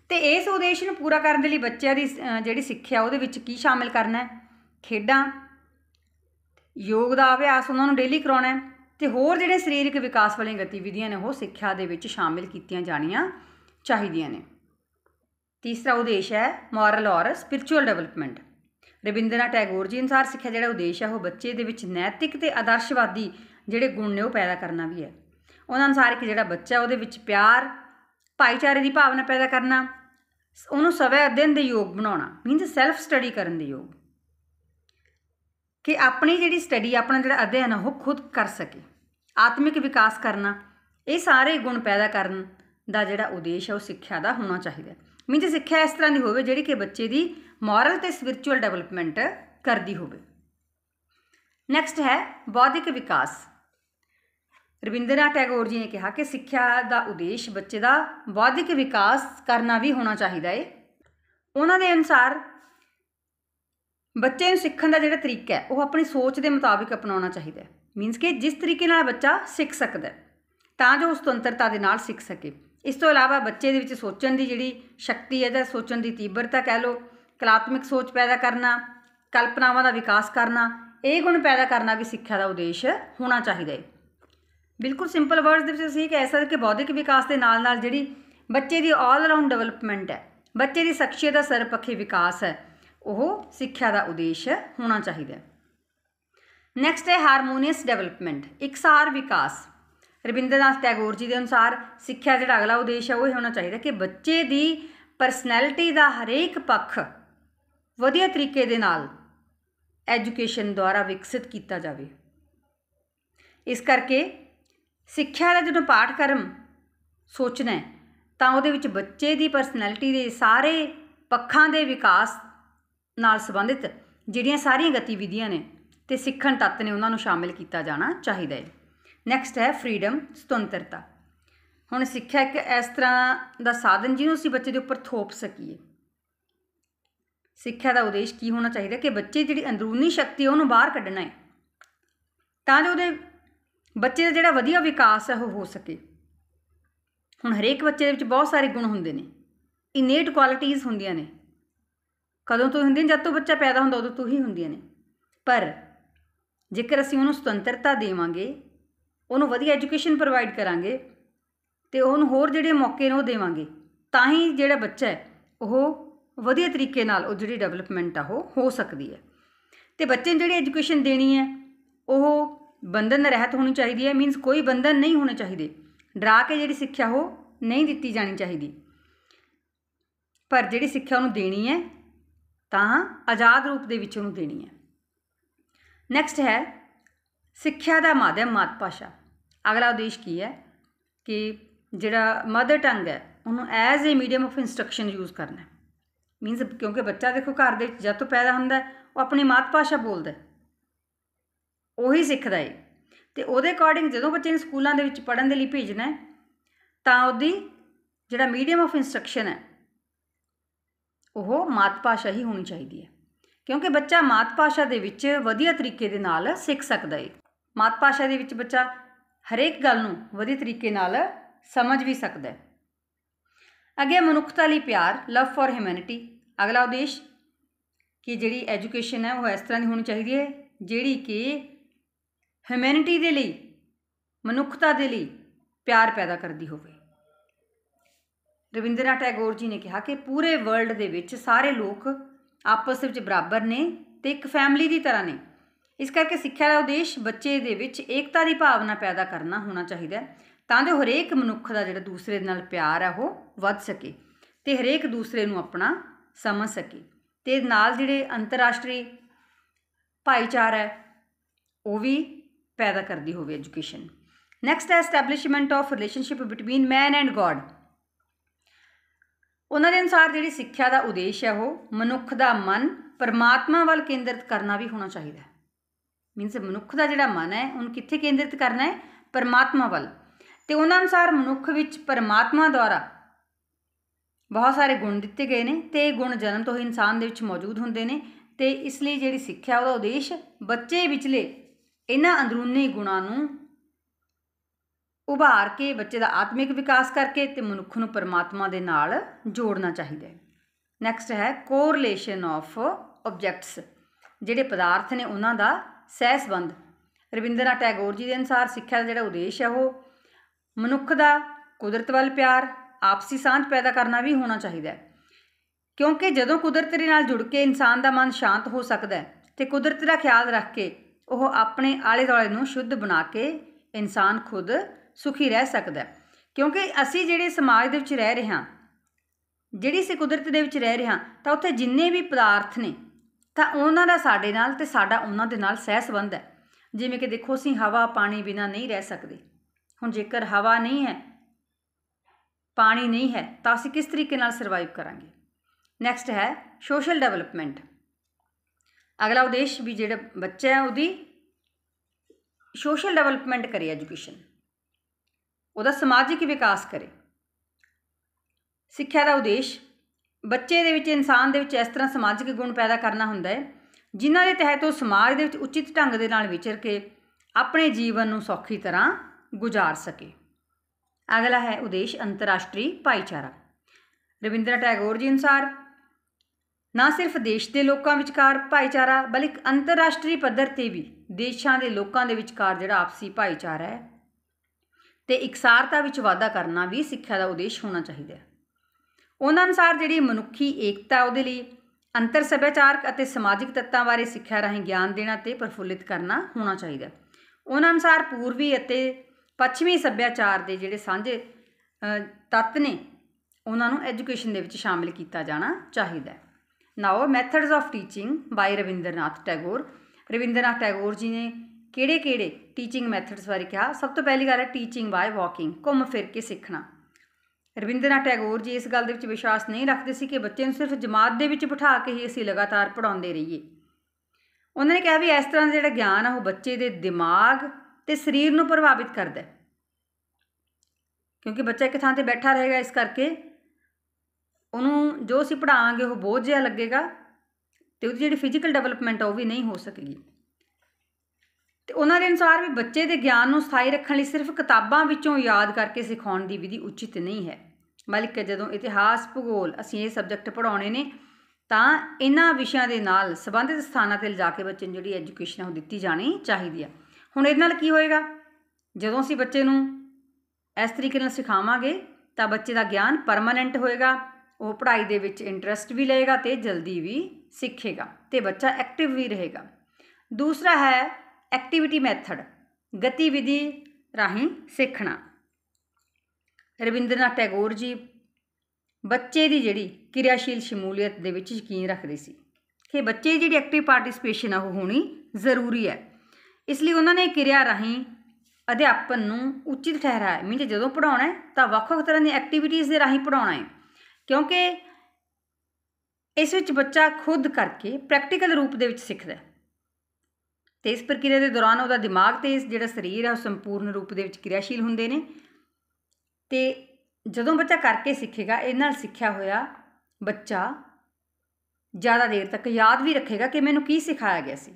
ਤੇ ਇਸ ਉਦੇਸ਼ ਨੂੰ ਪੂਰਾ ਕਰਨ ਦੇ ਲਈ ਬੱਚਿਆਂ ਦੀ ਜਿਹੜੀ ਸਿੱਖਿਆ ਉਹਦੇ ਵਿੱਚ ਕੀ ਸ਼ਾਮਿਲ ਕਰਨਾ ਹੈ ਖੇਡਾਂ ਯੋਗ ਦਾ ਅਭਿਆਸ ਉਹਨਾਂ ਨੂੰ ਡੇਲੀ ਕਰਾਉਣਾ ਹੈ ਤੇ ਹੋਰ ਜਿਹੜੇ ਸਰੀਰਕ ਵਿਕਾਸ ਵਾਲੀਆਂ ਗਤੀਵਿਧੀਆਂ ਨੇ ਉਹ ਸਿੱਖਿਆ ਦੇ ਵਿੱਚ ਸ਼ਾਮਿਲ ਕੀਤੀਆਂ ਜਾਣੀਆਂ ਚਾਹੀਦੀਆਂ ਨੇ ਤੀਸਰਾ ਉਦੇਸ਼ ਹੈ ਮੋਰਲ ਔਰ ਸਪਿਰਚੁਅਲ ਡਿਵੈਲਪਮੈਂਟ ਰਵਿੰਦਰਨਾਥ ਟੈਗੋਰ ਜੀ ਅਨੁਸਾਰ ਸਿੱਖਿਆ ਜਿਹੜਾ ਉਦੇਸ਼ ਹੈ ਉਹ ਬੱਚੇ ਦੇ ਵਿੱਚ ਨੈਤਿਕ ਤੇ ਆਦਰਸ਼ਵਾਦੀ ਜਿਹੜੇ ਗੁਣ ਨੇ ਉਹ ਪੈਦਾ ਕਰਨਾ ਵੀ ਹੈ ਉਹਨਾਂ ਅਨੁਸਾਰ ਕਿ ਜਿਹੜਾ ਬੱਚਾ ਉਹਦੇ ਵਿੱਚ ਪਿਆਰ ਭਾਈਚਾਰੇ ਦੀ ਭਾਵਨਾ ਪੈਦਾ ਕਰਨਾ ਉਹਨੂੰ ਸਵੈ ਅਧਿਐਨ ਦੇ ਯੋਗ ਬਣਾਉਣਾ ਮੀਨਸ ਸੈਲਫ ਸਟੱਡੀ ਕਰਨ ਦੇ ਯੋਗ ਕਿ ਆਪਣੀ ਜਿਹੜੀ ਸਟੱਡੀ ਆਪਣਾ ਜਿਹੜਾ ਅਧਿਐਨ ਉਹ ਖੁਦ ਕਰ ਸਕੇ ਆਤਮਿਕ ਵਿਕਾਸ ਕਰਨਾ ਇਹ ਸਾਰੇ ਗੁਣ ਪੈਦਾ ਕਰਨ ਦਾ ਜਿਹੜਾ ਉਦੇਸ਼ ਹੈ ਉਹ ਸਿੱਖਿਆ ਦਾ ਹੋਣਾ ਚਾਹੀਦਾ ਹੈ ਮੀਨਸ ਸਿੱਖਿਆ ਇਸ ਤਰ੍ਹਾਂ ਦੀ ਹੋਵੇ ਜਿਹੜੀ ਕਿ ਬੱਚੇ ਦੀ ਮੋਰਲ ਤੇ ਸਪਿਰਚੁਅਲ ਡਿਵੈਲਪਮੈਂਟ ਕਰਦੀ ਹੋਵੇ ਨੈਕਸਟ ਹੈ ਬੌਧਿਕ ਵਿਕਾਸ ਰਵਿੰਦਰਨਾਥ ਟੈਗੋਰ ਜੀ ਨੇ ਕਿਹਾ ਕਿ ਸਿੱਖਿਆ ਦਾ ਉਦੇਸ਼ ਬੱਚੇ ਦਾ ਬੌਧਿਕ ਵਿਕਾਸ ਕਰਨਾ ਵੀ ਹੋਣਾ ਚਾਹੀਦਾ ਏ ਉਹਨਾਂ ਦੇ ਅਨੁਸਾਰ ਬੱਚੇ ਨੂੰ ਸਿੱਖਣ ਦਾ ਜਿਹੜਾ ਤਰੀਕਾ ਹੈ ਉਹ ਆਪਣੀ ਸੋਚ ਦੇ ਮੁਤਾਬਿਕ ਅਪਣਾਉਣਾ ਚਾਹੀਦਾ ਹੈ ਮੀਨਸ ਕਿ ਜਿਸ ਤਰੀਕੇ ਨਾਲ ਬੱਚਾ ਸਿੱਖ ਸਕਦਾ ਹੈ ਤਾਂ ਜੋ ਉਸ ਤੰਤਰਤਾ ਦੇ ਨਾਲ ਸਿੱਖ ਸਕੇ ਇਸ ਤੋਂ ਇਲਾਵਾ ਬੱਚੇ ਦੇ ਵਿੱਚ ਸੋਚਣ ਦੀ ਜਿਹੜੀ ਸ਼ਕਤੀ ਹੈ ਜਾਂ ਸੋਚਣ ਦੀ ਤੀਬਰਤਾ ਕਹਿ ਲਓ ਕਲਾਤਮਿਕ ਸੋਚ ਪੈਦਾ ਕਰਨਾ ਕਲਪਨਾਵਾਂ ਦਾ ਵਿਕਾਸ ਕਰਨਾ ਇਹ ਗੁਣ ਪੈਦਾ ਕਰਨਾ ਵੀ ਸਿੱਖਿਆ ਦਾ ਉਦੇਸ਼ ਹੋਣਾ ਚਾਹੀਦਾ ਹੈ ਬਿਲਕੁਲ ਸਿੰਪਲ ਵਰਡਸ ਦੇ ਵਿੱਚ ਅਸੀਂ ਕਹਿ ਸਕਦੇ ਕਿ ਬੌਧਿਕ ਵਿਕਾਸ ਦੇ ਨਾਲ ਨਾਲ ਜਿਹੜੀ ਬੱਚੇ ਦੀ ਆਲ ਅਰਾਊਂਡ ਡਿਵੈਲਪਮੈਂਟ ਹੈ ਬੱਚੇ ਦੀ ਸ਼ਖਸੀਅਤ ਦਾ ਸਰਪੱਖੀ ਵਿਕਾਸ ਹੈ ਉਹ ਸਿੱਖਿਆ ਦਾ ਉਦੇਸ਼ ਹੋਣਾ ਚਾਹੀਦਾ ਹੈ ਨੈਕਸਟ ਹੈ ਹਾਰਮੋਨੀਅਸ ਡਿਵੈਲਪਮੈਂਟ ਇਕਸਾਰ ਵਿਕਾਸ ਰਵਿੰਦਰਨਾਥ ਟੈਗੋਰ ਜੀ ਦੇ ਅਨੁਸਾਰ ਸਿੱਖਿਆ ਜਿਹੜਾ ਅਗਲਾ ਉਦੇਸ਼ ਹੈ ਉਹ ਇਹ ਹੋਣਾ ਚਾਹੀਦਾ ਕਿ ਬੱਚੇ ਦੀ ਪਰਸਨੈਲਿਟੀ ਦਾ ਹਰੇਕ ਪੱਖ ਵਧੀਆ ਤਰੀਕੇ ਦੇ ਨਾਲ ਐਜੂਕੇਸ਼ਨ ਦੁਆਰਾ ਵਿਕਸਿਤ ਕੀਤਾ ਜਾਵੇ ਇਸ ਕਰਕੇ ਸਿੱਖਿਆ ਦਾ ਜਦੋਂ ਪਾਠਕ੍ਰਮ ਸੋਚਣਾ ਤਾਂ ਉਹਦੇ ਵਿੱਚ ਬੱਚੇ ਦੀ ਪਰਸਨੈਲਿਟੀ ਦੇ ਸਾਰੇ ਪੱਖਾਂ ਦੇ ਵਿਕਾਸ ਨਾਲ ਸੰਬੰਧਿਤ ਜਿਹੜੀਆਂ ਸਾਰੀਆਂ ਗਤੀਵਿਧੀਆਂ ਨੇ ਤੇ ਸਿੱਖਣ ਤੱਤ ਨੇ ਉਹਨਾਂ ਨੂੰ ਸ਼ਾਮਿਲ ਕੀਤਾ ਜਾਣਾ ਚਾਹੀਦਾ ਹੈ ਨੈਕਸਟ ਹੈ ਫਰੀडम ਸੁਤੰਤਰਤਾ ਹੁਣ ਸਿੱਖਿਆ ਇੱਕ ਇਸ ਤਰ੍ਹਾਂ ਦਾ ਸਾਧਨ ਜਿਹਨੂੰ ਅਸੀਂ ਬੱਚੇ ਦੇ ਉੱਪਰ ਥੋਪ ਸਕੀਏ ਸਿੱਖਿਆ ਦਾ ਉਦੇਸ਼ ਕੀ ਹੋਣਾ ਚਾਹੀਦਾ ਕਿ ਬੱਚੇ ਜਿਹੜੀ ਅੰਦਰੂਨੀ ਸ਼ਕਤੀ ਉਹਨੂੰ ਬਾਹਰ ਕੱਢਣਾ ਹੈ ਤਾਂ ਜੋ ਉਹਦੇ ਬੱਚੇ ਦਾ ਜਿਹੜਾ ਵਧੀਆ ਵਿਕਾਸ ਹੈ ਉਹ ਹੋ ਸਕੇ ਹੁਣ ਹਰੇਕ ਬੱਚੇ ਦੇ ਵਿੱਚ ਬਹੁਤ ਸਾਰੇ ਗੁਣ ਹੁੰਦੇ ਨੇ ਇਨੇਟ ਕੁਆਲਿਟੀਆਂ ਹੁੰਦੀਆਂ ਨੇ ਕਦੋਂ ਤੋਂ ਹੁੰਦੀਆਂ ਜਦ ਤੋਂ ਬੱਚਾ ਪੈਦਾ ਹੁੰਦਾ ਉਦੋਂ ਤੋਂ ਹੀ ਹੁੰਦੀਆਂ ਨੇ ਪਰ ਜੇਕਰ ਅਸੀਂ ਉਹਨੂੰ ਸੁਤੰਤਰਤਾ ਦੇਵਾਂਗੇ ਉਹਨੂੰ ਵਧੀਆ ਐਜੂਕੇਸ਼ਨ ਪ੍ਰੋਵਾਈਡ ਕਰਾਂਗੇ ਤੇ ਉਹਨੂੰ ਹੋਰ ਜਿਹੜੇ ਮੌਕੇ ਨੇ ਉਹ ਦੇਵਾਂਗੇ ਤਾਂ ਹੀ ਜਿਹੜਾ ਬੱਚਾ ਹੈ ਉਹ ਵਧੀਆ ਤਰੀਕੇ ਨਾਲ ਉਹ ਜਿਹੜੀ ਡਿਵੈਲਪਮੈਂਟ ਆ ਉਹ ਹੋ ਸਕਦੀ ਹੈ ਤੇ ਬੱਚੇ ਨੂੰ ਜਿਹੜੀ ਐਜੂਕੇਸ਼ਨ ਦੇਣੀ ਹੈ ਉਹ ਬੰਧਨ ਰਹਿਤ ਹੋਣੀ ਚਾਹੀਦੀ ਹੈ ਮੀਨਸ ਕੋਈ ਬੰਧਨ ਨਹੀਂ ਹੋਣੇ ਚਾਹੀਦੇ ਡਰਾ ਕੇ ਜਿਹੜੀ ਸਿੱਖਿਆ ਉਹ ਨਹੀਂ ਦਿੱਤੀ ਜਾਣੀ ਚਾਹੀਦੀ ਪਰ ਜਿਹੜੀ ਸਿੱਖਿਆ ਉਹਨੂੰ ਦੇਣੀ ਹੈ ਤਾਂ ਆਜ਼ਾਦ ਰੂਪ ਦੇ ਵਿੱਚ ਉਹਨੂੰ ਦੇਣੀ ਹੈ ਨੈਕਸਟ ਹੈ ਸਿੱਖਿਆ ਦਾ ਮਾਧਿਅਮ ਮਾਤ ਭਾਸ਼ਾ ਅਗਲਾ ਉਦੇਸ਼ ਕੀ ਹੈ ਕਿ ਜਿਹੜਾ ਮਦਰ ਟੰਗ ਹੈ ਉਹਨੂੰ as a medium of instruction use ਕਰਨਾ ਮੀਨਸ ਕਿਉਂਕਿ ਬੱਚਾ ਦੇਖੋ ਘਰ ਦੇ ਜਦ ਤੋਂ ਪੈਦਾ ਹੁੰਦਾ ਉਹ ਆਪਣੀ ਮਾਤ ਭਾਸ਼ਾ ਬੋਲਦਾ ਉਹੀ ਸਿੱਖਦਾ ਹੈ ਤੇ ਉਹਦੇ ਅਕੋਰਡਿੰਗ ਜਦੋਂ ਬੱਚੇ ਨੂੰ ਸਕੂਲਾਂ ਦੇ ਵਿੱਚ ਪੜਨ ਦੇ ਲਈ ਭੇਜਣਾ ਹੈ ਤਾਂ ਉਹਦੀ ਜਿਹੜਾ ਮੀਡੀਅਮ ਆਫ ਇਨਸਟਰਕਸ਼ਨ ਹੈ ਉਹ ਮਾਤ ਭਾਸ਼ਾ ਹੀ ਹੋਣੀ ਚਾਹੀਦੀ ਹੈ ਕਿਉਂਕਿ ਬੱਚਾ ਮਾਤ ਭਾਸ਼ਾ ਦੇ ਵਿੱਚ ਵਧੀਆ ਤਰੀਕੇ ਦੇ ਨਾਲ ਸਿੱਖ ਸਕਦਾ ਹੈ ਮਾਤ ਭਾਸ਼ਾ ਦੇ ਵਿੱਚ ਬੱਚਾ ਹਰੇਕ ਗੱਲ ਨੂੰ ਵਧੀਆ ਤਰੀਕੇ ਨਾਲ ਸਮਝ ਵੀ ਸਕਦਾ ਹੈ ਅੱਗੇ ਮਨੁੱਖਤਾ ਲਈ ਪਿਆਰ ਲਵ ਫॉर ਹਿਊਮੈਨਿਟੀ ਅਗਲਾ ਉਦੇਸ਼ ਕਿ ਜਿਹੜੀ ਐਜੂਕੇਸ਼ਨ ਹੈ ਉਹ ਇਸ ਤਰ੍ਹਾਂ ਦੀ ਹੋਣੀ ਚਾਹੀਦੀ ਹੈ ਜਿਹੜੀ ਕਿ ਹਿਊਮੈਨਿਟੀ ਦੇ ਲਈ ਮਨੁੱਖਤਾ ਦੇ ਲਈ ਪਿਆਰ ਪੈਦਾ ਕਰਦੀ ਹੋਵੇ ਰਵਿੰਦਰਨਾਥ ਟੈਗੋਰ ਜੀ ਨੇ ਕਿਹਾ ਕਿ ਪੂਰੇ ਵਰਲਡ ਦੇ ਵਿੱਚ ਸਾਰੇ ਲੋਕ ਆਪਸ ਵਿੱਚ ਬਰਾਬਰ ਨੇ ਤੇ ਇੱਕ ਫੈਮਿਲੀ ਦੀ ਤਰ੍ਹਾਂ ਨੇ ਇਸ ਕਰਕੇ ਸਿੱਖਿਆ ਦਾ ਉਦੇਸ਼ ਬੱਚੇ ਦੇ ਵਿੱਚ ਏਕਤਾ ਦੀ ਭਾਵਨਾ ਪੈਦਾ ਕਰਨਾ ਹੋਣਾ ਚਾਹੀਦਾ ਹੈ ਤਾਂ ਜੋ ਹਰੇਕ ਮਨੁੱਖ ਦਾ ਜਿਹੜਾ ਦੂਸਰੇ ਨਾਲ ਪਿਆਰ ਹੈ ਉਹ ਵੱਧ ਸਕੇ ਤੇ ਹਰੇਕ ਦੂਸਰੇ ਨੂੰ ਆਪਣਾ ਸਮਝ ਸਕੇ ਤੇ ਨਾਲ ਜਿਹੜੇ ਅੰਤਰਰਾਸ਼ਟਰੀ ਭਾਈਚਾਰਾ ਹੈ ਉਹ ਵੀ ਪੈਦਾ ਕਰਦੀ ਹੋਵੇ ਐਜੂਕੇਸ਼ਨ ਨੈਕਸਟ ਹੈ establishment of relationship between man and God ਉਹਨਾਂ ਦੇ ਅਨੁਸਾਰ ਜਿਹੜੀ ਸਿੱਖਿਆ ਦਾ ਉਦੇਸ਼ ਹੈ ਉਹ ਮਨੁੱਖ ਦਾ ਮਨ ਪਰਮਾਤਮਾ ਵੱਲ ਕੇਂਦਰਿਤ ਕਰਨਾ ਵੀ ਹੋਣਾ ਚਾਹੀਦਾ ਹੈ ਮੀਨਸ ਮਨੁੱਖ ਦਾ ਜਿਹੜਾ ਮਨ ਹੈ ਉਹਨੂੰ ਕਿੱਥੇ ਕੇਂਦਰਿਤ ਕਰਨਾ ਹੈ ਪਰਮਾਤਮਾ ਵੱਲ ਤੇ ਉਹਨਾਂ ਅਨੁਸਾਰ ਮਨੁੱਖ ਵਿੱਚ ਪਰਮਾਤਮਾ ਦੁਆਰਾ ਬਹੁਤ ਸਾਰੇ ਗੁਣ ਦਿੱਤੇ ਗਏ ਨੇ ਤੇ ਇਹ ਗੁਣ ਜਨਮ ਤੋਂ ਹੀ ਇਨਸਾਨ ਦੇ ਵਿੱਚ ਮੌਜੂਦ ਹੁੰਦੇ ਨੇ ਤੇ ਇਸ ਲਈ ਜਿਹੜੀ ਸਿੱਖਿਆ ਉਹਦਾ ਉਦੇਸ਼ ਬੱਚੇ ਵਿਚਲੇ ਇਹਨਾਂ ਅੰਦਰੂਨੀ ਗੁਣਾਂ ਨੂੰ ਉਭਾਰ ਕੇ ਬੱਚੇ ਦਾ ਆਤਮਿਕ ਵਿਕਾਸ ਕਰਕੇ ਤੇ ਮਨੁੱਖ ਨੂੰ ਪਰਮਾਤਮਾ ਦੇ ਨਾਲ ਜੋੜਨਾ ਚਾਹੀਦਾ ਹੈ ਨੈਕਸਟ ਹੈ ਕੋਰਿਲੇਸ਼ਨ ਆਫ ਆਬਜੈਕਟਸ ਜਿਹੜੇ ਪਦਾਰਥ ਨੇ ਉਹਨਾਂ ਦਾ ਸਹਿਸਬੰਧ ਰਵਿੰਦਰਨਾਥ ਟੈਗੋਰ ਜੀ ਦੇ ਅਨੁਸਾਰ ਸਿੱਖਿਆ ਦਾ ਜਿਹੜਾ ਉਦੇਸ਼ ਹੈ ਉਹ ਮਨੁੱਖ ਦਾ ਕੁਦਰਤ ਵੱਲ ਪਿਆਰ ਆਪਸੀ ਸਾਂਝ ਪੈਦਾ ਕਰਨਾ ਵੀ ਹੋਣਾ ਚਾਹੀਦਾ ਹੈ ਕਿਉਂਕਿ ਜਦੋਂ ਕੁਦਰਤ ਦੇ ਨਾਲ ਜੁੜ ਕੇ ਇਨਸਾਨ ਦਾ ਮਨ ਸ਼ਾਂਤ ਹੋ ਸਕਦਾ ਹੈ ਤੇ ਕੁਦਰਤ ਦਾ ਖਿਆਲ ਰੱਖ ਕੇ ਉਹ ਆਪਣੇ ਆਲੇ ਦੁਆਲੇ ਨੂੰ ਸ਼ੁੱਧ ਬਣਾ ਕੇ ਇਨਸਾਨ ਖੁਦ ਸੁਖੀ ਰਹਿ ਸਕਦਾ ਹੈ ਕਿਉਂਕਿ ਅਸੀਂ ਜਿਹੜੇ ਸਮਾਜ ਦੇ ਵਿੱਚ ਰਹਿ ਰਹੇ ਹਾਂ ਜਿਹੜੀ ਸੇ ਕੁਦਰਤ ਦੇ ਵਿੱਚ ਰਹਿ ਰਹੇ ਹਾਂ ਤਾਂ ਉੱਥੇ ਜਿੰਨੇ ਵੀ ਪਦਾਰਥ ਨੇ ਤਾਂ ਉਹਨਾਂ ਦਾ ਸਾਡੇ ਨਾਲ ਤੇ ਸਾਡਾ ਉਹਨਾਂ ਦੇ ਨਾਲ ਸਹਿ ਸੰਬੰਧ ਹੈ ਜਿਵੇਂ ਕਿ ਦੇਖੋ ਅਸੀਂ ਹਵਾ ਪਾਣੀ ਬਿਨਾ ਨਹੀਂ ਰਹਿ ਸਕਦੇ ਹੁਣ ਜੇਕਰ ਹਵਾ ਨਹੀਂ ਹੈ ਪਾਣੀ ਨਹੀਂ ਹੈ ਤਾਂ ਅਸੀਂ ਕਿਸ ਤਰੀਕੇ ਨਾਲ ਸਰਵਾਈਵ ਕਰਾਂਗੇ ਨੈਕਸਟ ਹੈ ਸੋਸ਼ਲ ਡਿਵੈਲਪਮੈਂਟ ਅਗਲਾ ਉਦੇਸ਼ ਵੀ ਜਿਹੜਾ ਬੱਚਾ ਹੈ ਉਹਦੀ ਸੋਸ਼ਲ ਡਿਵੈਲਪਮੈਂਟ ਕਰੇ ਐਜੂਕੇਸ਼ਨ ਉਹਦਾ ਸਮਾਜਿਕ ਵਿਕਾਸ ਕਰੇ ਸਿੱਖਿਆ ਦਾ ਉਦੇਸ਼ ਬੱਚੇ ਦੇ ਵਿੱਚ ਇਨਸਾਨ ਦੇ ਵਿੱਚ ਇਸ ਤਰ੍ਹਾਂ ਸਮਾਜਿਕ ਗੁਣ ਪੈਦਾ ਕਰਨਾ ਹੁੰਦਾ ਹੈ ਜਿਨ੍ਹਾਂ ਦੇ ਤਹਿਤ ਉਹ ਸਮਾਜ ਦੇ ਵਿੱਚ ਉਚਿਤ ਢੰਗ ਦੇ ਨਾਲ ਵਿਚਰ ਕੇ ਆਪਣੇ ਜੀਵਨ ਨੂੰ ਸੌਖੀ ਤਰ੍ਹਾਂ ਗੁਜ਼ਾਰ ਸਕੇ ਅਗਲਾ ਹੈ ਉਦੇਸ਼ ਅੰਤਰਰਾਸ਼ਟਰੀ ਭਾਈਚਾਰਾ ਰਵਿੰਦਰ ਟੈਗੋਰ ਜੀ ਅਨੁਸਾਰ ਨਾ ਸਿਰਫ ਦੇਸ਼ ਦੇ ਲੋਕਾਂ ਵਿਚਕਾਰ ਭਾਈਚਾਰਾ ਬਲਕਿ ਅੰਤਰਰਾਸ਼ਟਰੀ ਪੱਧਰ ਤੇ ਵੀ ਦੇਸ਼ਾਂ ਦੇ ਲੋਕਾਂ ਦੇ ਵਿਚਕਾਰ ਜਿਹੜਾ ਆਪਸੀ ਭਾਈਚਾਰਾ ਹੈ ਤੇ ਇਕਸਾਰਤਾ ਵਿੱਚ ਵਾਧਾ ਕਰਨਾ ਵੀ ਸਿੱਖਿਆ ਦਾ ਉਦੇਸ਼ ਹੋਣਾ ਚਾਹੀਦਾ ਹੈ ਉਹਨਾਂ ਅਨੁਸਾਰ ਜਿਹੜੀ ਮਨੁੱਖੀ ਏਕਤਾ ਉਹਦੇ ਲਈ ਅੰਤਰ ਸੱਭਿਆਚਾਰਕ ਅਤੇ ਸਮਾਜਿਕ ਤੱਤਾਂ ਬਾਰੇ ਸਿੱਖਿਆ ਰਾਹੀਂ ਗਿਆਨ ਦੇਣਾ ਤੇ ਪ੍ਰਫੁੱਲਿਤ ਕਰਨਾ ਹੋਣਾ ਚਾਹੀਦਾ ਉਹਨਾਂ ਅਨੁਸਾਰ ਪੂਰਬੀ ਅਤੇ ਪੱਛਮੀ ਸੱਭਿਆਚਾਰ ਦੇ ਜਿਹੜੇ ਸਾਂਝੇ ਤੱਤ ਨੇ ਉਹਨਾਂ ਨੂੰ ਐਜੂਕੇਸ਼ਨ ਦੇ ਵਿੱਚ ਸ਼ਾਮਿਲ ਕੀਤਾ ਜਾਣਾ ਚਾਹੀਦਾ ਹੈ now methods of teaching by Rabindranath Tagore Rabindranath Tagore ji ਨੇ ਕਿਹੜੇ-ਕਿਹੜੇ ਟੀਚਿੰਗ ਮੈਥਡਸ ਬਾਰੇ ਕਿਹਾ ਸਭ ਤੋਂ ਪਹਿਲੀ ਗੱਲ ਹੈ ਟੀਚਿੰਗ ਬਾਈ ਵਾਕਿੰਗ ਘੁੰਮ ਫਿਰ ਕੇ ਸਿੱਖਣਾ ਰਵਿੰਦਰਨਾਥ ਟੈਗੋਰ ਜੀ ਇਸ ਗੱਲ ਦੇ ਵਿੱਚ ਵਿਸ਼ਵਾਸ ਨਹੀਂ ਰੱਖਦੇ ਸੀ ਕਿ ਬੱਚੇ ਨੂੰ ਸਿਰਫ ਜਮਾਤ ਦੇ ਵਿੱਚ ਬਿਠਾ ਕੇ ਹੀ ਅਸੀਂ ਲਗਾਤਾਰ ਪੜਾਉਂਦੇ ਰਹੀਏ ਉਹਨਾਂ ਨੇ ਕਿਹਾ ਵੀ ਇਸ ਤਰ੍ਹਾਂ ਦਾ ਜਿਹੜਾ ਗਿਆਨ ਆ ਉਹ ਬੱਚੇ ਦੇ ਦਿਮਾਗ ਤੇ ਸਰੀਰ ਨੂੰ ਪ੍ਰਭਾਵਿਤ ਕਰਦਾ ਹੈ ਕਿਉਂਕਿ ਬੱਚਾ ਇੱਕ ਥਾਂ ਤੇ ਬੈਠਾ ਰਹੇਗਾ ਇਸ ਕਰਕੇ ਉਹਨੂੰ ਜੋ ਅਸੀਂ ਪੜਾਵਾਂਗੇ ਉਹ ਬੋਝ ਜਿਹਾ ਲੱਗੇਗਾ ਤੇ ਉਹਦੀ ਜਿਹੜੀ ਫਿਜ਼ੀਕਲ ਡਿਵੈਲਪਮੈਂਟ ਆ ਉਹ ਵੀ ਨਹੀਂ ਹੋ ਸਕੇਗੀ ਤੇ ਉਹਨਾਂ ਦੇ ਅਨੁਸਾਰ ਵੀ ਬੱਚੇ ਦੇ ਗਿਆਨ ਨੂੰ ਸਥਾਈ ਰੱਖਣ ਲਈ ਸਿਰਫ ਕਿਤਾਬਾਂ ਵਿੱਚੋਂ ਯਾਦ ਕਰਕੇ ਸਿਖਾਉਣ ਦੀ ਵਿਧੀ ਉਚਿਤ ਨਹੀਂ ਹੈ ਬਲਕਿ ਜਦੋਂ ਇਤਿਹਾਸ ਭੂਗੋਲ ਅਸੀਂ ਇਹ ਸਬਜੈਕਟ ਪੜਾਉਣੇ ਨੇ ਤਾਂ ਇਹਨਾਂ ਵਿਸ਼ਿਆਂ ਦੇ ਨਾਲ ਸੰਬੰਧਿਤ ਸਥਾਨਾਂ ਤੇ ਲਿਜਾ ਕੇ ਬੱਚੇ ਨੂੰ ਜਿਹੜੀ ਐਜੂਕੇਸ਼ਨ ਉਹ ਦਿੱਤੀ ਜਾਣੀ ਚਾਹੀਦੀ ਆ ਹੁਣ ਇਹਦੇ ਨਾਲ ਕੀ ਹੋਏਗਾ ਜਦੋਂ ਅਸੀਂ ਬੱਚੇ ਨੂੰ ਇਸ ਤਰੀਕੇ ਨਾਲ ਸਿਖਾਵਾਂਗੇ ਤਾਂ ਬੱਚੇ ਦਾ ਗਿਆਨ ਪਰਮਨੈਂਟ ਹੋਏਗਾ ਉਹ ਪੜ੍ਹਾਈ ਦੇ ਵਿੱਚ ਇੰਟਰਸਟ ਵੀ ਲਏਗਾ ਤੇ ਜਲਦੀ ਵੀ ਸਿੱਖੇਗਾ ਤੇ ਬੱਚਾ ਐਕਟਿਵ ਵੀ ਰਹੇਗਾ ਦੂਸਰਾ ਹੈ ਐਕਟੀਵਿਟੀ ਮੈਥਡ ਗਤੀਵਿਧੀ ਰਾਹੀਂ ਸਿੱਖਣਾ ਰਵਿੰਦਰਨਾਥ ਟੈਗੋਰ ਜੀ ਬੱਚੇ ਦੀ ਜਿਹੜੀ ਕਿਰਿਆਸ਼ੀਲ ਸ਼ਮੂਲੀਅਤ ਦੇ ਵਿੱਚ ਯਕੀਨ ਰੱਖਦੇ ਸੀ ਕਿ ਬੱਚੇ ਜਿਹੜੀ ਐਕਟਿਵ ਪਾਰਟਿਸਪੇਸ਼ਨ ਆ ਉਹ ਹੋਣੀ ਜ਼ਰੂਰੀ ਹੈ ਇਸ ਲਈ ਉਹਨਾਂ ਨੇ ਕਿਰਿਆ ਰਾਹੀਂ ਅਧਿਆਪਨ ਨੂੰ ਉਚਿਤ ਠਹਿਰਾਇਆ ਮੀਨਸ ਜਦੋਂ ਪੜਾਉਣਾ ਹੈ ਤਾਂ ਵੱਖ-ਵੱਖ ਤਰ੍ਹਾਂ ਦੀਆਂ ਐਕਟੀਵਿਟੀਆਂ ਦੇ ਰਾਹੀਂ ਪੜਾਉਣਾ ਹੈ ਕਿਉਂਕਿ ਇਸ ਵਿੱਚ ਬੱਚਾ ਖੁਦ ਕਰਕੇ ਪ੍ਰੈਕਟੀਕਲ ਰੂਪ ਦੇ ਵਿੱਚ ਸਿੱਖਦਾ ਹੈ ਤੇ ਇਸ ਪ੍ਰਕਿਰਿਆ ਦੇ ਦੌਰਾਨ ਉਹਦਾ ਦਿਮਾਗ ਤੇ ਇਸ ਜਿਹੜਾ ਸਰੀਰ ਹੈ ਉਹ ਸੰਪੂਰਨ ਰੂਪ ਦੇ ਵਿੱਚ ਕਿਰਿਆਸ਼ੀਲ ਹੁੰਦੇ ਨੇ ਤੇ ਜਦੋਂ ਬੱਚਾ ਕਰਕੇ ਸਿੱਖੇਗਾ ਇਹ ਨਾਲ ਸਿੱਖਿਆ ਹੋਇਆ ਬੱਚਾ ਜ਼ਿਆਦਾ ਦੇਰ ਤੱਕ ਯਾਦ ਵੀ ਰੱਖੇਗਾ ਕਿ ਮੈਨੂੰ ਕੀ ਸਿਖਾਇਆ ਗਿਆ ਸੀ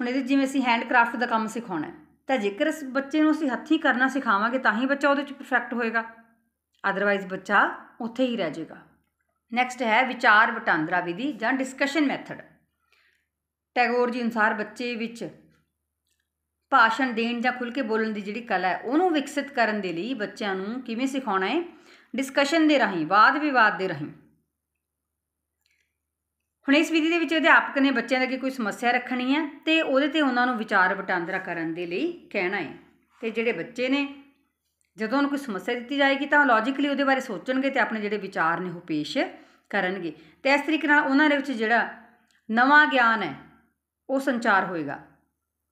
ਹੁਣ ਇਹਦੇ ਜਿਵੇਂ ਅਸੀਂ ਹੈਂਡਕ੍ਰਾਫਟ ਦਾ ਕੰਮ ਸਿਖਾਉਣਾ ਹੈ ਤਾਂ ਜੇਕਰ ਇਸ ਬੱਚੇ ਨੂੰ ਅਸੀਂ ਹੱਥੀਂ ਕਰਨਾ ਸਿਖਾਵਾਂਗੇ ਤਾਂ ਹੀ ਬੱਚਾ ਉਹਦੇ ਵਿੱਚ ਪਰਫੈਕਟ ਹੋਏਗਾ ਆਦਰਵਾਇਜ਼ ਬੱਚਾ ਉੱਥੇ ਹੀ ਰਹਿ ਜਾਏਗਾ ਨੈਕਸਟ ਹੈ ਵਿਚਾਰ ਵਟਾਂਦਰਾ ਵਿਧੀ ਜਾਂ ਡਿਸਕਸ਼ਨ ਮੈਥਡ ਟੈਗੋਰ ਜੀ ਅਨੁਸਾਰ ਬੱਚੇ ਵਿੱਚ ਭਾਸ਼ਣ ਦੇਣ ਜਾਂ ਖੁੱਲ ਕੇ ਬੋਲਣ ਦੀ ਜਿਹੜੀ ਕਲਾ ਹੈ ਉਹਨੂੰ ਵਿਕਸਿਤ ਕਰਨ ਦੇ ਲਈ ਬੱਚਿਆਂ ਨੂੰ ਕਿਵੇਂ ਸਿਖਾਉਣਾ ਹੈ ਡਿਸਕਸ਼ਨ ਦੇ ਰਾਹੀਂ ਵਾਦ ਵਿਵਾਦ ਦੇ ਰਾਹੀਂ ਹੁਣ ਇਸ ਵਿਧੀ ਦੇ ਵਿੱਚ ਅਧਿਆਪਕ ਨੇ ਬੱਚਿਆਂ ਦੇ ਅੱਗੇ ਕੋਈ ਸਮੱਸਿਆ ਰੱਖਣੀ ਹੈ ਤੇ ਉਹਦੇ ਤੇ ਉਹਨਾਂ ਨੂੰ ਵਿਚਾਰ ਵਟਾਂਦਰਾ ਕਰਨ ਦੇ ਲਈ ਕਹਿਣਾ ਹੈ ਤੇ ਜਿਹੜੇ ਬੱਚੇ ਨੇ ਜਦੋਂ ਉਹਨੂੰ ਕੋਈ ਸਮੱਸਿਆ ਦਿੱਤੀ ਜਾਏਗੀ ਤਾਂ ਲੌਜੀਕਲੀ ਉਹਦੇ ਬਾਰੇ ਸੋਚਣਗੇ ਤੇ ਆਪਣੇ ਜਿਹੜੇ ਵਿਚਾਰ ਨੇ ਉਹ ਪੇਸ਼ ਕਰਨਗੇ ਤੇ ਇਸ ਤਰੀਕੇ ਨਾਲ ਉਹਨਾਂ ਦੇ ਵਿੱਚ ਜਿਹੜਾ ਨਵਾਂ ਗਿਆਨ ਹੈ ਉਹ ਸੰਚਾਰ ਹੋਏਗਾ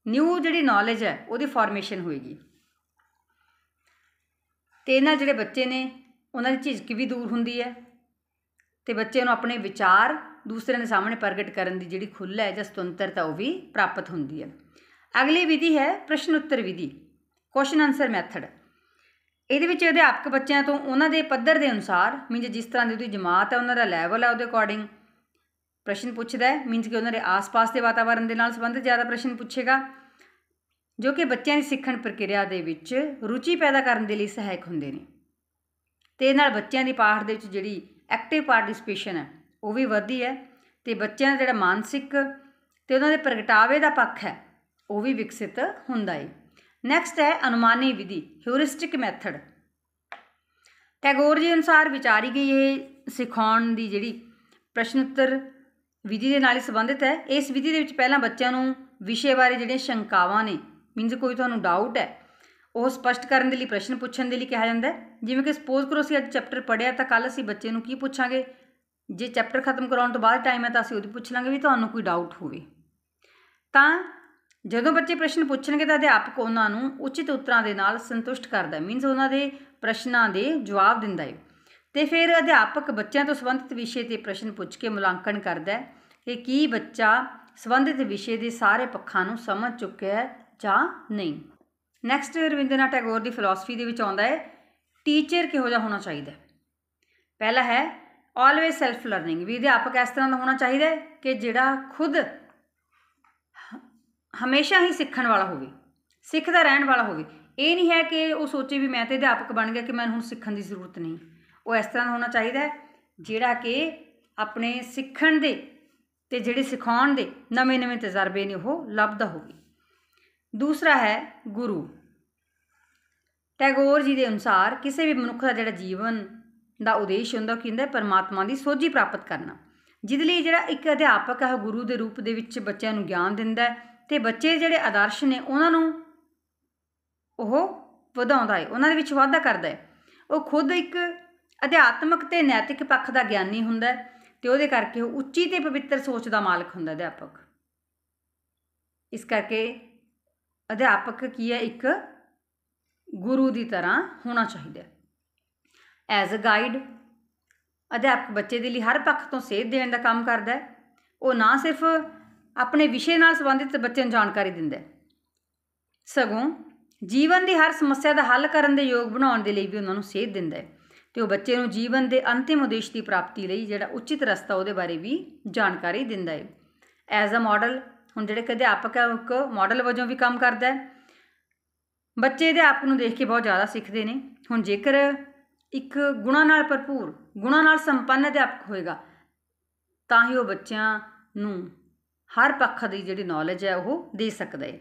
ਨਿਊ ਜਿਹੜੀ ਨੌਲੇਜ ਹੈ ਉਹਦੀ ਫਾਰਮੇਸ਼ਨ ਹੋਏਗੀ ਤੇ ਇਹਨਾਂ ਜਿਹੜੇ ਬੱਚੇ ਨੇ ਉਹਨਾਂ ਦੀ ਝਿਜਕ ਵੀ ਦੂਰ ਹੁੰਦੀ ਹੈ ਤੇ ਬੱਚੇ ਨੂੰ ਆਪਣੇ ਵਿਚਾਰ ਦੂਸਰਿਆਂ ਦੇ ਸਾਹਮਣੇ ਪ੍ਰਗਟ ਕਰਨ ਦੀ ਜਿਹੜੀ ਖੁੱਲ੍ਹ ਹੈ ਜਾਂ ਸੁਤੰਤਰਤਾ ਉਹ ਵੀ ਪ੍ਰਾਪਤ ਹੁੰਦੀ ਹੈ ਅਗਲੀ ਵਿਧੀ ਹੈ ਪ੍ਰਸ਼ਨ ਉੱਤਰ ਵਿਧੀ ਕੁਐਸਚਨ ਆਨਸਰ ਮੈਥਡ ਇਹਦੇ ਵਿੱਚ ਅਧਿਆਪਕ ਬੱਚਿਆਂ ਤੋਂ ਉਹਨਾਂ ਦੇ ਪੱਧਰ ਦੇ ਅਨੁਸਾਰ ਮੀਨਜ਼ ਜਿਸ ਤਰ੍ਹਾਂ ਦੀ ਉਹਦੀ ਜਮਾਤ ਹੈ ਉਹਨਾਂ ਦਾ ਲੈਵਲ ਹੈ ਉਹਦੇ ਅਕੋਰਡਿੰਗ ਪ੍ਰਸ਼ਨ ਪੁੱਛਦਾ ਹੈ ਮੀਨਜ਼ ਕਿ ਉਹਨਾਂ ਦੇ ਆਸ-ਪਾਸ ਦੇ ਵਾਤਾਵਰਣ ਦੇ ਨਾਲ ਸੰਬੰਧਿਤ ਜ਼ਿਆਦਾ ਪ੍ਰਸ਼ਨ ਪੁੱਛੇਗਾ ਜੋ ਕਿ ਬੱਚਿਆਂ ਦੀ ਸਿੱਖਣ ਪ੍ਰਕਿਰਿਆ ਦੇ ਵਿੱਚ ਰੁਚੀ ਪੈਦਾ ਕਰਨ ਦੇ ਲਈ ਸਹਾਇਕ ਹੁੰਦੇ ਨੇ ਤੇ ਨਾਲ ਬੱਚਿਆਂ ਦੀ ਪਾਠ ਦੇ ਵਿੱਚ ਜਿਹੜੀ ਐਕਟਿਵ ਪਾਰਟਿਸਪੇਸ਼ਨ ਹੈ ਉਹ ਵੀ ਵਧਦੀ ਹੈ ਤੇ ਬੱਚਿਆਂ ਦਾ ਜਿਹੜਾ ਮਾਨਸਿਕ ਤੇ ਉਹਨਾਂ ਦੇ ਪ੍ਰਗਟਾਵੇ ਦਾ ਪੱਖ ਹੈ ਉਹ ਵੀ ਵਿਕਸਿਤ ਹੁੰਦਾ ਹੈ ਨੈਕਸਟ ਹੈ ਅਨੁਮਾਨੀ ਵਿਧੀ ਹਿਊਰਿਸਟਿਕ ਮੈਥਡ ਟੈਗੋਰ ਜੀ ਅਨੁਸਾਰ ਵਿਚਾਰੀ ਗਈ ਇਹ ਸਿਖਾਉਣ ਦੀ ਜਿਹੜੀ ਪ੍ਰਸ਼ਨ ਉੱਤਰ ਵਿਧੀ ਦੇ ਨਾਲ ਹੀ ਸੰਬੰਧਿਤ ਹੈ ਇਸ ਵਿਧੀ ਦੇ ਵਿੱਚ ਪਹਿਲਾਂ ਬੱਚਿਆਂ ਨੂੰ ਵਿਸ਼ੇ ਬਾਰੇ ਜਿਹੜੀਆਂ ਸ਼ੰਕਾਵਾਂ ਨੇ ਮੀਨਸ ਕੋਈ ਤੁਹਾਨੂੰ ਡਾਊਟ ਹੈ ਉਹ ਸਪਸ਼ਟ ਕਰਨ ਦੇ ਲਈ ਪ੍ਰਸ਼ਨ ਪੁੱਛਣ ਦੇ ਲਈ ਕਿਹਾ ਜਾਂਦਾ ਜਿਵੇਂ ਕਿ ਸਪੋਜ਼ ਕਰੋ ਅਸੀਂ ਅੱਜ ਚੈਪਟਰ ਪੜ੍ਹਿਆ ਤਾਂ ਕੱਲ ਅਸੀਂ ਬੱਚੇ ਨੂੰ ਕੀ ਪੁੱਛਾਂਗੇ ਜੇ ਚੈਪਟਰ ਖਤਮ ਕਰਾਉਣ ਤੋਂ ਬਾਅਦ ਟਾਈਮ ਹੈ ਤਾਂ ਅਸੀਂ ਉਹਦੀ ਪੁੱਛ ਲਾਂਗੇ ਵੀ ਤੁਹਾਨੂੰ ਕੋਈ ਡਾਊਟ ਹੋਵੇ ਤਾਂ ਜਦੋਂ ਬੱਚੇ ਪ੍ਰਸ਼ਨ ਪੁੱਛਣਗੇ ਤਾਂ ਅਧਿਆਪਕ ਉਹਨਾਂ ਨੂੰ ਉਚਿਤ ਉੱਤਰਾਂ ਦੇ ਨਾਲ ਸੰਤੁਸ਼ਟ ਕਰਦਾ ਮੀਨਸ ਉਹਨਾਂ ਦੇ ਪ੍ਰਸ਼ਨਾਂ ਦੇ ਜਵਾਬ ਦਿੰਦਾ ਹੈ ਤੇ ਫਿਰ ਅਧਿਆਪਕ ਬੱਚਿਆਂ ਤੋਂ ਸੰਬੰਧਿਤ ਵਿਸ਼ੇ ਤੇ ਪ੍ਰਸ਼ਨ ਪੁੱਛ ਕੇ ਮੁਲਾਂਕਣ ਕਰਦਾ ਹੈ ਕਿ ਕੀ ਬੱਚਾ ਸੰਬੰਧਿਤ ਵਿਸ਼ੇ ਦੇ ਸਾਰੇ ਪੱਖਾਂ ਨੂੰ ਸਮਝ ਚੁੱਕਿਆ ਹੈ ਜਾਂ ਨਹੀਂ ਨੈਕਸਟ ਰਵਿੰਦਰਨਾਥ ਟੈਗੋਰ ਦੀ ਫਿਲਾਸਫੀ ਦੇ ਵਿੱਚ ਆਉਂਦਾ ਹੈ ਟੀਚਰ ਕਿਹੋ ਜਿਹਾ ਹੋਣਾ ਚਾਹੀਦਾ ਹੈ ਪਹਿਲਾ ਹੈ ਆਲਵੇਸ ਸੈਲਫ ਲਰਨਿੰਗ ਵੀ ਅਧਿਆਪਕ ਇਸ ਤਰ੍ਹਾਂ ਦਾ ਹੋਣਾ ਚਾਹੀਦਾ ਹੈ ਕਿ ਜਿਹੜਾ ਖੁਦ ਹਮੇਸ਼ਾ ਹੀ ਸਿੱਖਣ ਵਾਲਾ ਹੋਵੇ ਸਿੱਖਦਾ ਰਹਿਣ ਵਾਲਾ ਹੋਵੇ ਇਹ ਨਹੀਂ ਹੈ ਕਿ ਉਹ ਸੋਚੇ ਵੀ ਮੈਂ ਤੇ ਅਧਿਆਪਕ ਬਣ ਗਿਆ ਕਿ ਮੈਨੂੰ ਹੁਣ ਸਿੱਖਣ ਦੀ ਜ਼ਰੂਰਤ ਨਹੀਂ ਉਹ ਇਸ ਤਰ੍ਹਾਂ ਹੋਣਾ ਚਾਹੀਦਾ ਹੈ ਜਿਹੜਾ ਕਿ ਆਪਣੇ ਸਿੱਖਣ ਦੇ ਤੇ ਜਿਹੜੇ ਸਿਖਾਉਣ ਦੇ ਨਵੇਂ-ਨਵੇਂ ਤਜਰਬੇ ਨੇ ਉਹ ਲੱਭਦਾ ਹੋਵੇ ਦੂਸਰਾ ਹੈ ਗੁਰੂ ਟੈਗੋਰ ਜੀ ਦੇ ਅਨੁਸਾਰ ਕਿਸੇ ਵੀ ਮਨੁੱਖ ਦਾ ਜਿਹੜਾ ਜੀਵਨ ਦਾ ਉਦੇਸ਼ ਹੁੰਦਾ ਉਹ ਹੁੰਦਾ ਪਰਮਾਤਮਾ ਦੀ ਸੋਝੀ ਪ੍ਰਾਪਤ ਕਰਨਾ ਜਿਦ ਲਈ ਜਿਹੜਾ ਇੱਕ ਅਧਿਆਪਕ ਹੈ ਗੁਰੂ ਦੇ ਰੂਪ ਦੇ ਵਿੱਚ ਬੱਚਿਆਂ ਨੂੰ ਗਿਆਨ ਦਿੰਦਾ ਹੈ ਤੇ ਬੱਚੇ ਜਿਹੜੇ ਆਦਰਸ਼ ਨੇ ਉਹਨਾਂ ਨੂੰ ਉਹ ਵਧਾਉਂਦਾ ਹੈ ਉਹਨਾਂ ਦੇ ਵਿੱਚ ਵਾਧਾ ਕਰਦਾ ਹੈ ਉਹ ਖੁਦ ਇੱਕ ਅਧਿਆਤਮਕ ਤੇ ਨੈਤਿਕ ਪੱਖ ਦਾ ਗਿਆਨੀ ਹੁੰਦਾ ਹੈ ਤੇ ਉਹਦੇ ਕਰਕੇ ਉਹ ਉੱਚੀ ਤੇ ਪਵਿੱਤਰ ਸੋਚ ਦਾ ਮਾਲਕ ਹੁੰਦਾ ਅਧਿਆਪਕ ਇਸ ਕਰਕੇ ਅਧਿਆਪਕ ਕੀ ਹੈ ਇੱਕ ਗੁਰੂ ਦੀ ਤਰ੍ਹਾਂ ਹੋਣਾ ਚਾਹੀਦਾ ਹੈ ਐਜ਼ ਅ ਗਾਈਡ ਅਧਿਆਪਕ ਬੱਚੇ ਦੇ ਲਈ ਹਰ ਪੱਖ ਤੋਂ ਸੇਧ ਦੇਣ ਦਾ ਕੰਮ ਕਰਦਾ ਹੈ ਉਹ ਨਾ ਸਿਰਫ ਆਪਣੇ ਵਿਸ਼ੇ ਨਾਲ ਸੰਬੰਧਿਤ ਬੱਚੇ ਨੂੰ ਜਾਣਕਾਰੀ ਦਿੰਦਾ ਹੈ ਸਗੋਂ ਜੀਵਨ ਦੀ ਹਰ ਸਮੱਸਿਆ ਦਾ ਹੱਲ ਕਰਨ ਦੇ ਯੋਗ ਬਣਾਉਣ ਦੇ ਲਈ ਵੀ ਉਹਨਾਂ ਨੂੰ ਸੇਧ ਦਿੰਦਾ ਹੈ ਤੇ ਉਹ ਬੱਚੇ ਨੂੰ ਜੀਵਨ ਦੇ ਅੰਤਿਮ ਉਦੇਸ਼ ਦੀ ਪ੍ਰਾਪਤੀ ਲਈ ਜਿਹੜਾ ਉਚਿਤ ਰਸਤਾ ਉਹਦੇ ਬਾਰੇ ਵੀ ਜਾਣਕਾਰੀ ਦਿੰਦਾ ਹੈ ਐਜ਼ ਅ ਮਾਡਲ ਹੁਣ ਜਿਹੜੇ ਅਧਿਆਪਕ ਹੈ ਇੱਕ ਮਾਡਲ ਵਜੋਂ ਵੀ ਕੰਮ ਕਰਦਾ ਹੈ ਬੱਚੇ ਅਧਿਆਪਕ ਨੂੰ ਦੇਖ ਕੇ ਬਹੁਤ ਜ਼ਿਆਦਾ ਸਿੱਖਦੇ ਨੇ ਹੁਣ ਜੇਕਰ ਇੱਕ ਗੁਣਾ ਨਾਲ ਭਰਪੂਰ ਗੁਣਾ ਨਾਲ ਸੰਪੰਨ ਅਧਿਆਪਕ ਹੋਏਗਾ ਤਾਂ ਹੀ ਉਹ ਬੱਚਿਆਂ ਨੂੰ ਹਰ ਪੱਖ ਦੀ ਜਿਹੜੀ ਨੌਲੇਜ ਹੈ ਉਹ ਦੇ ਸਕਦਾ ਹੈ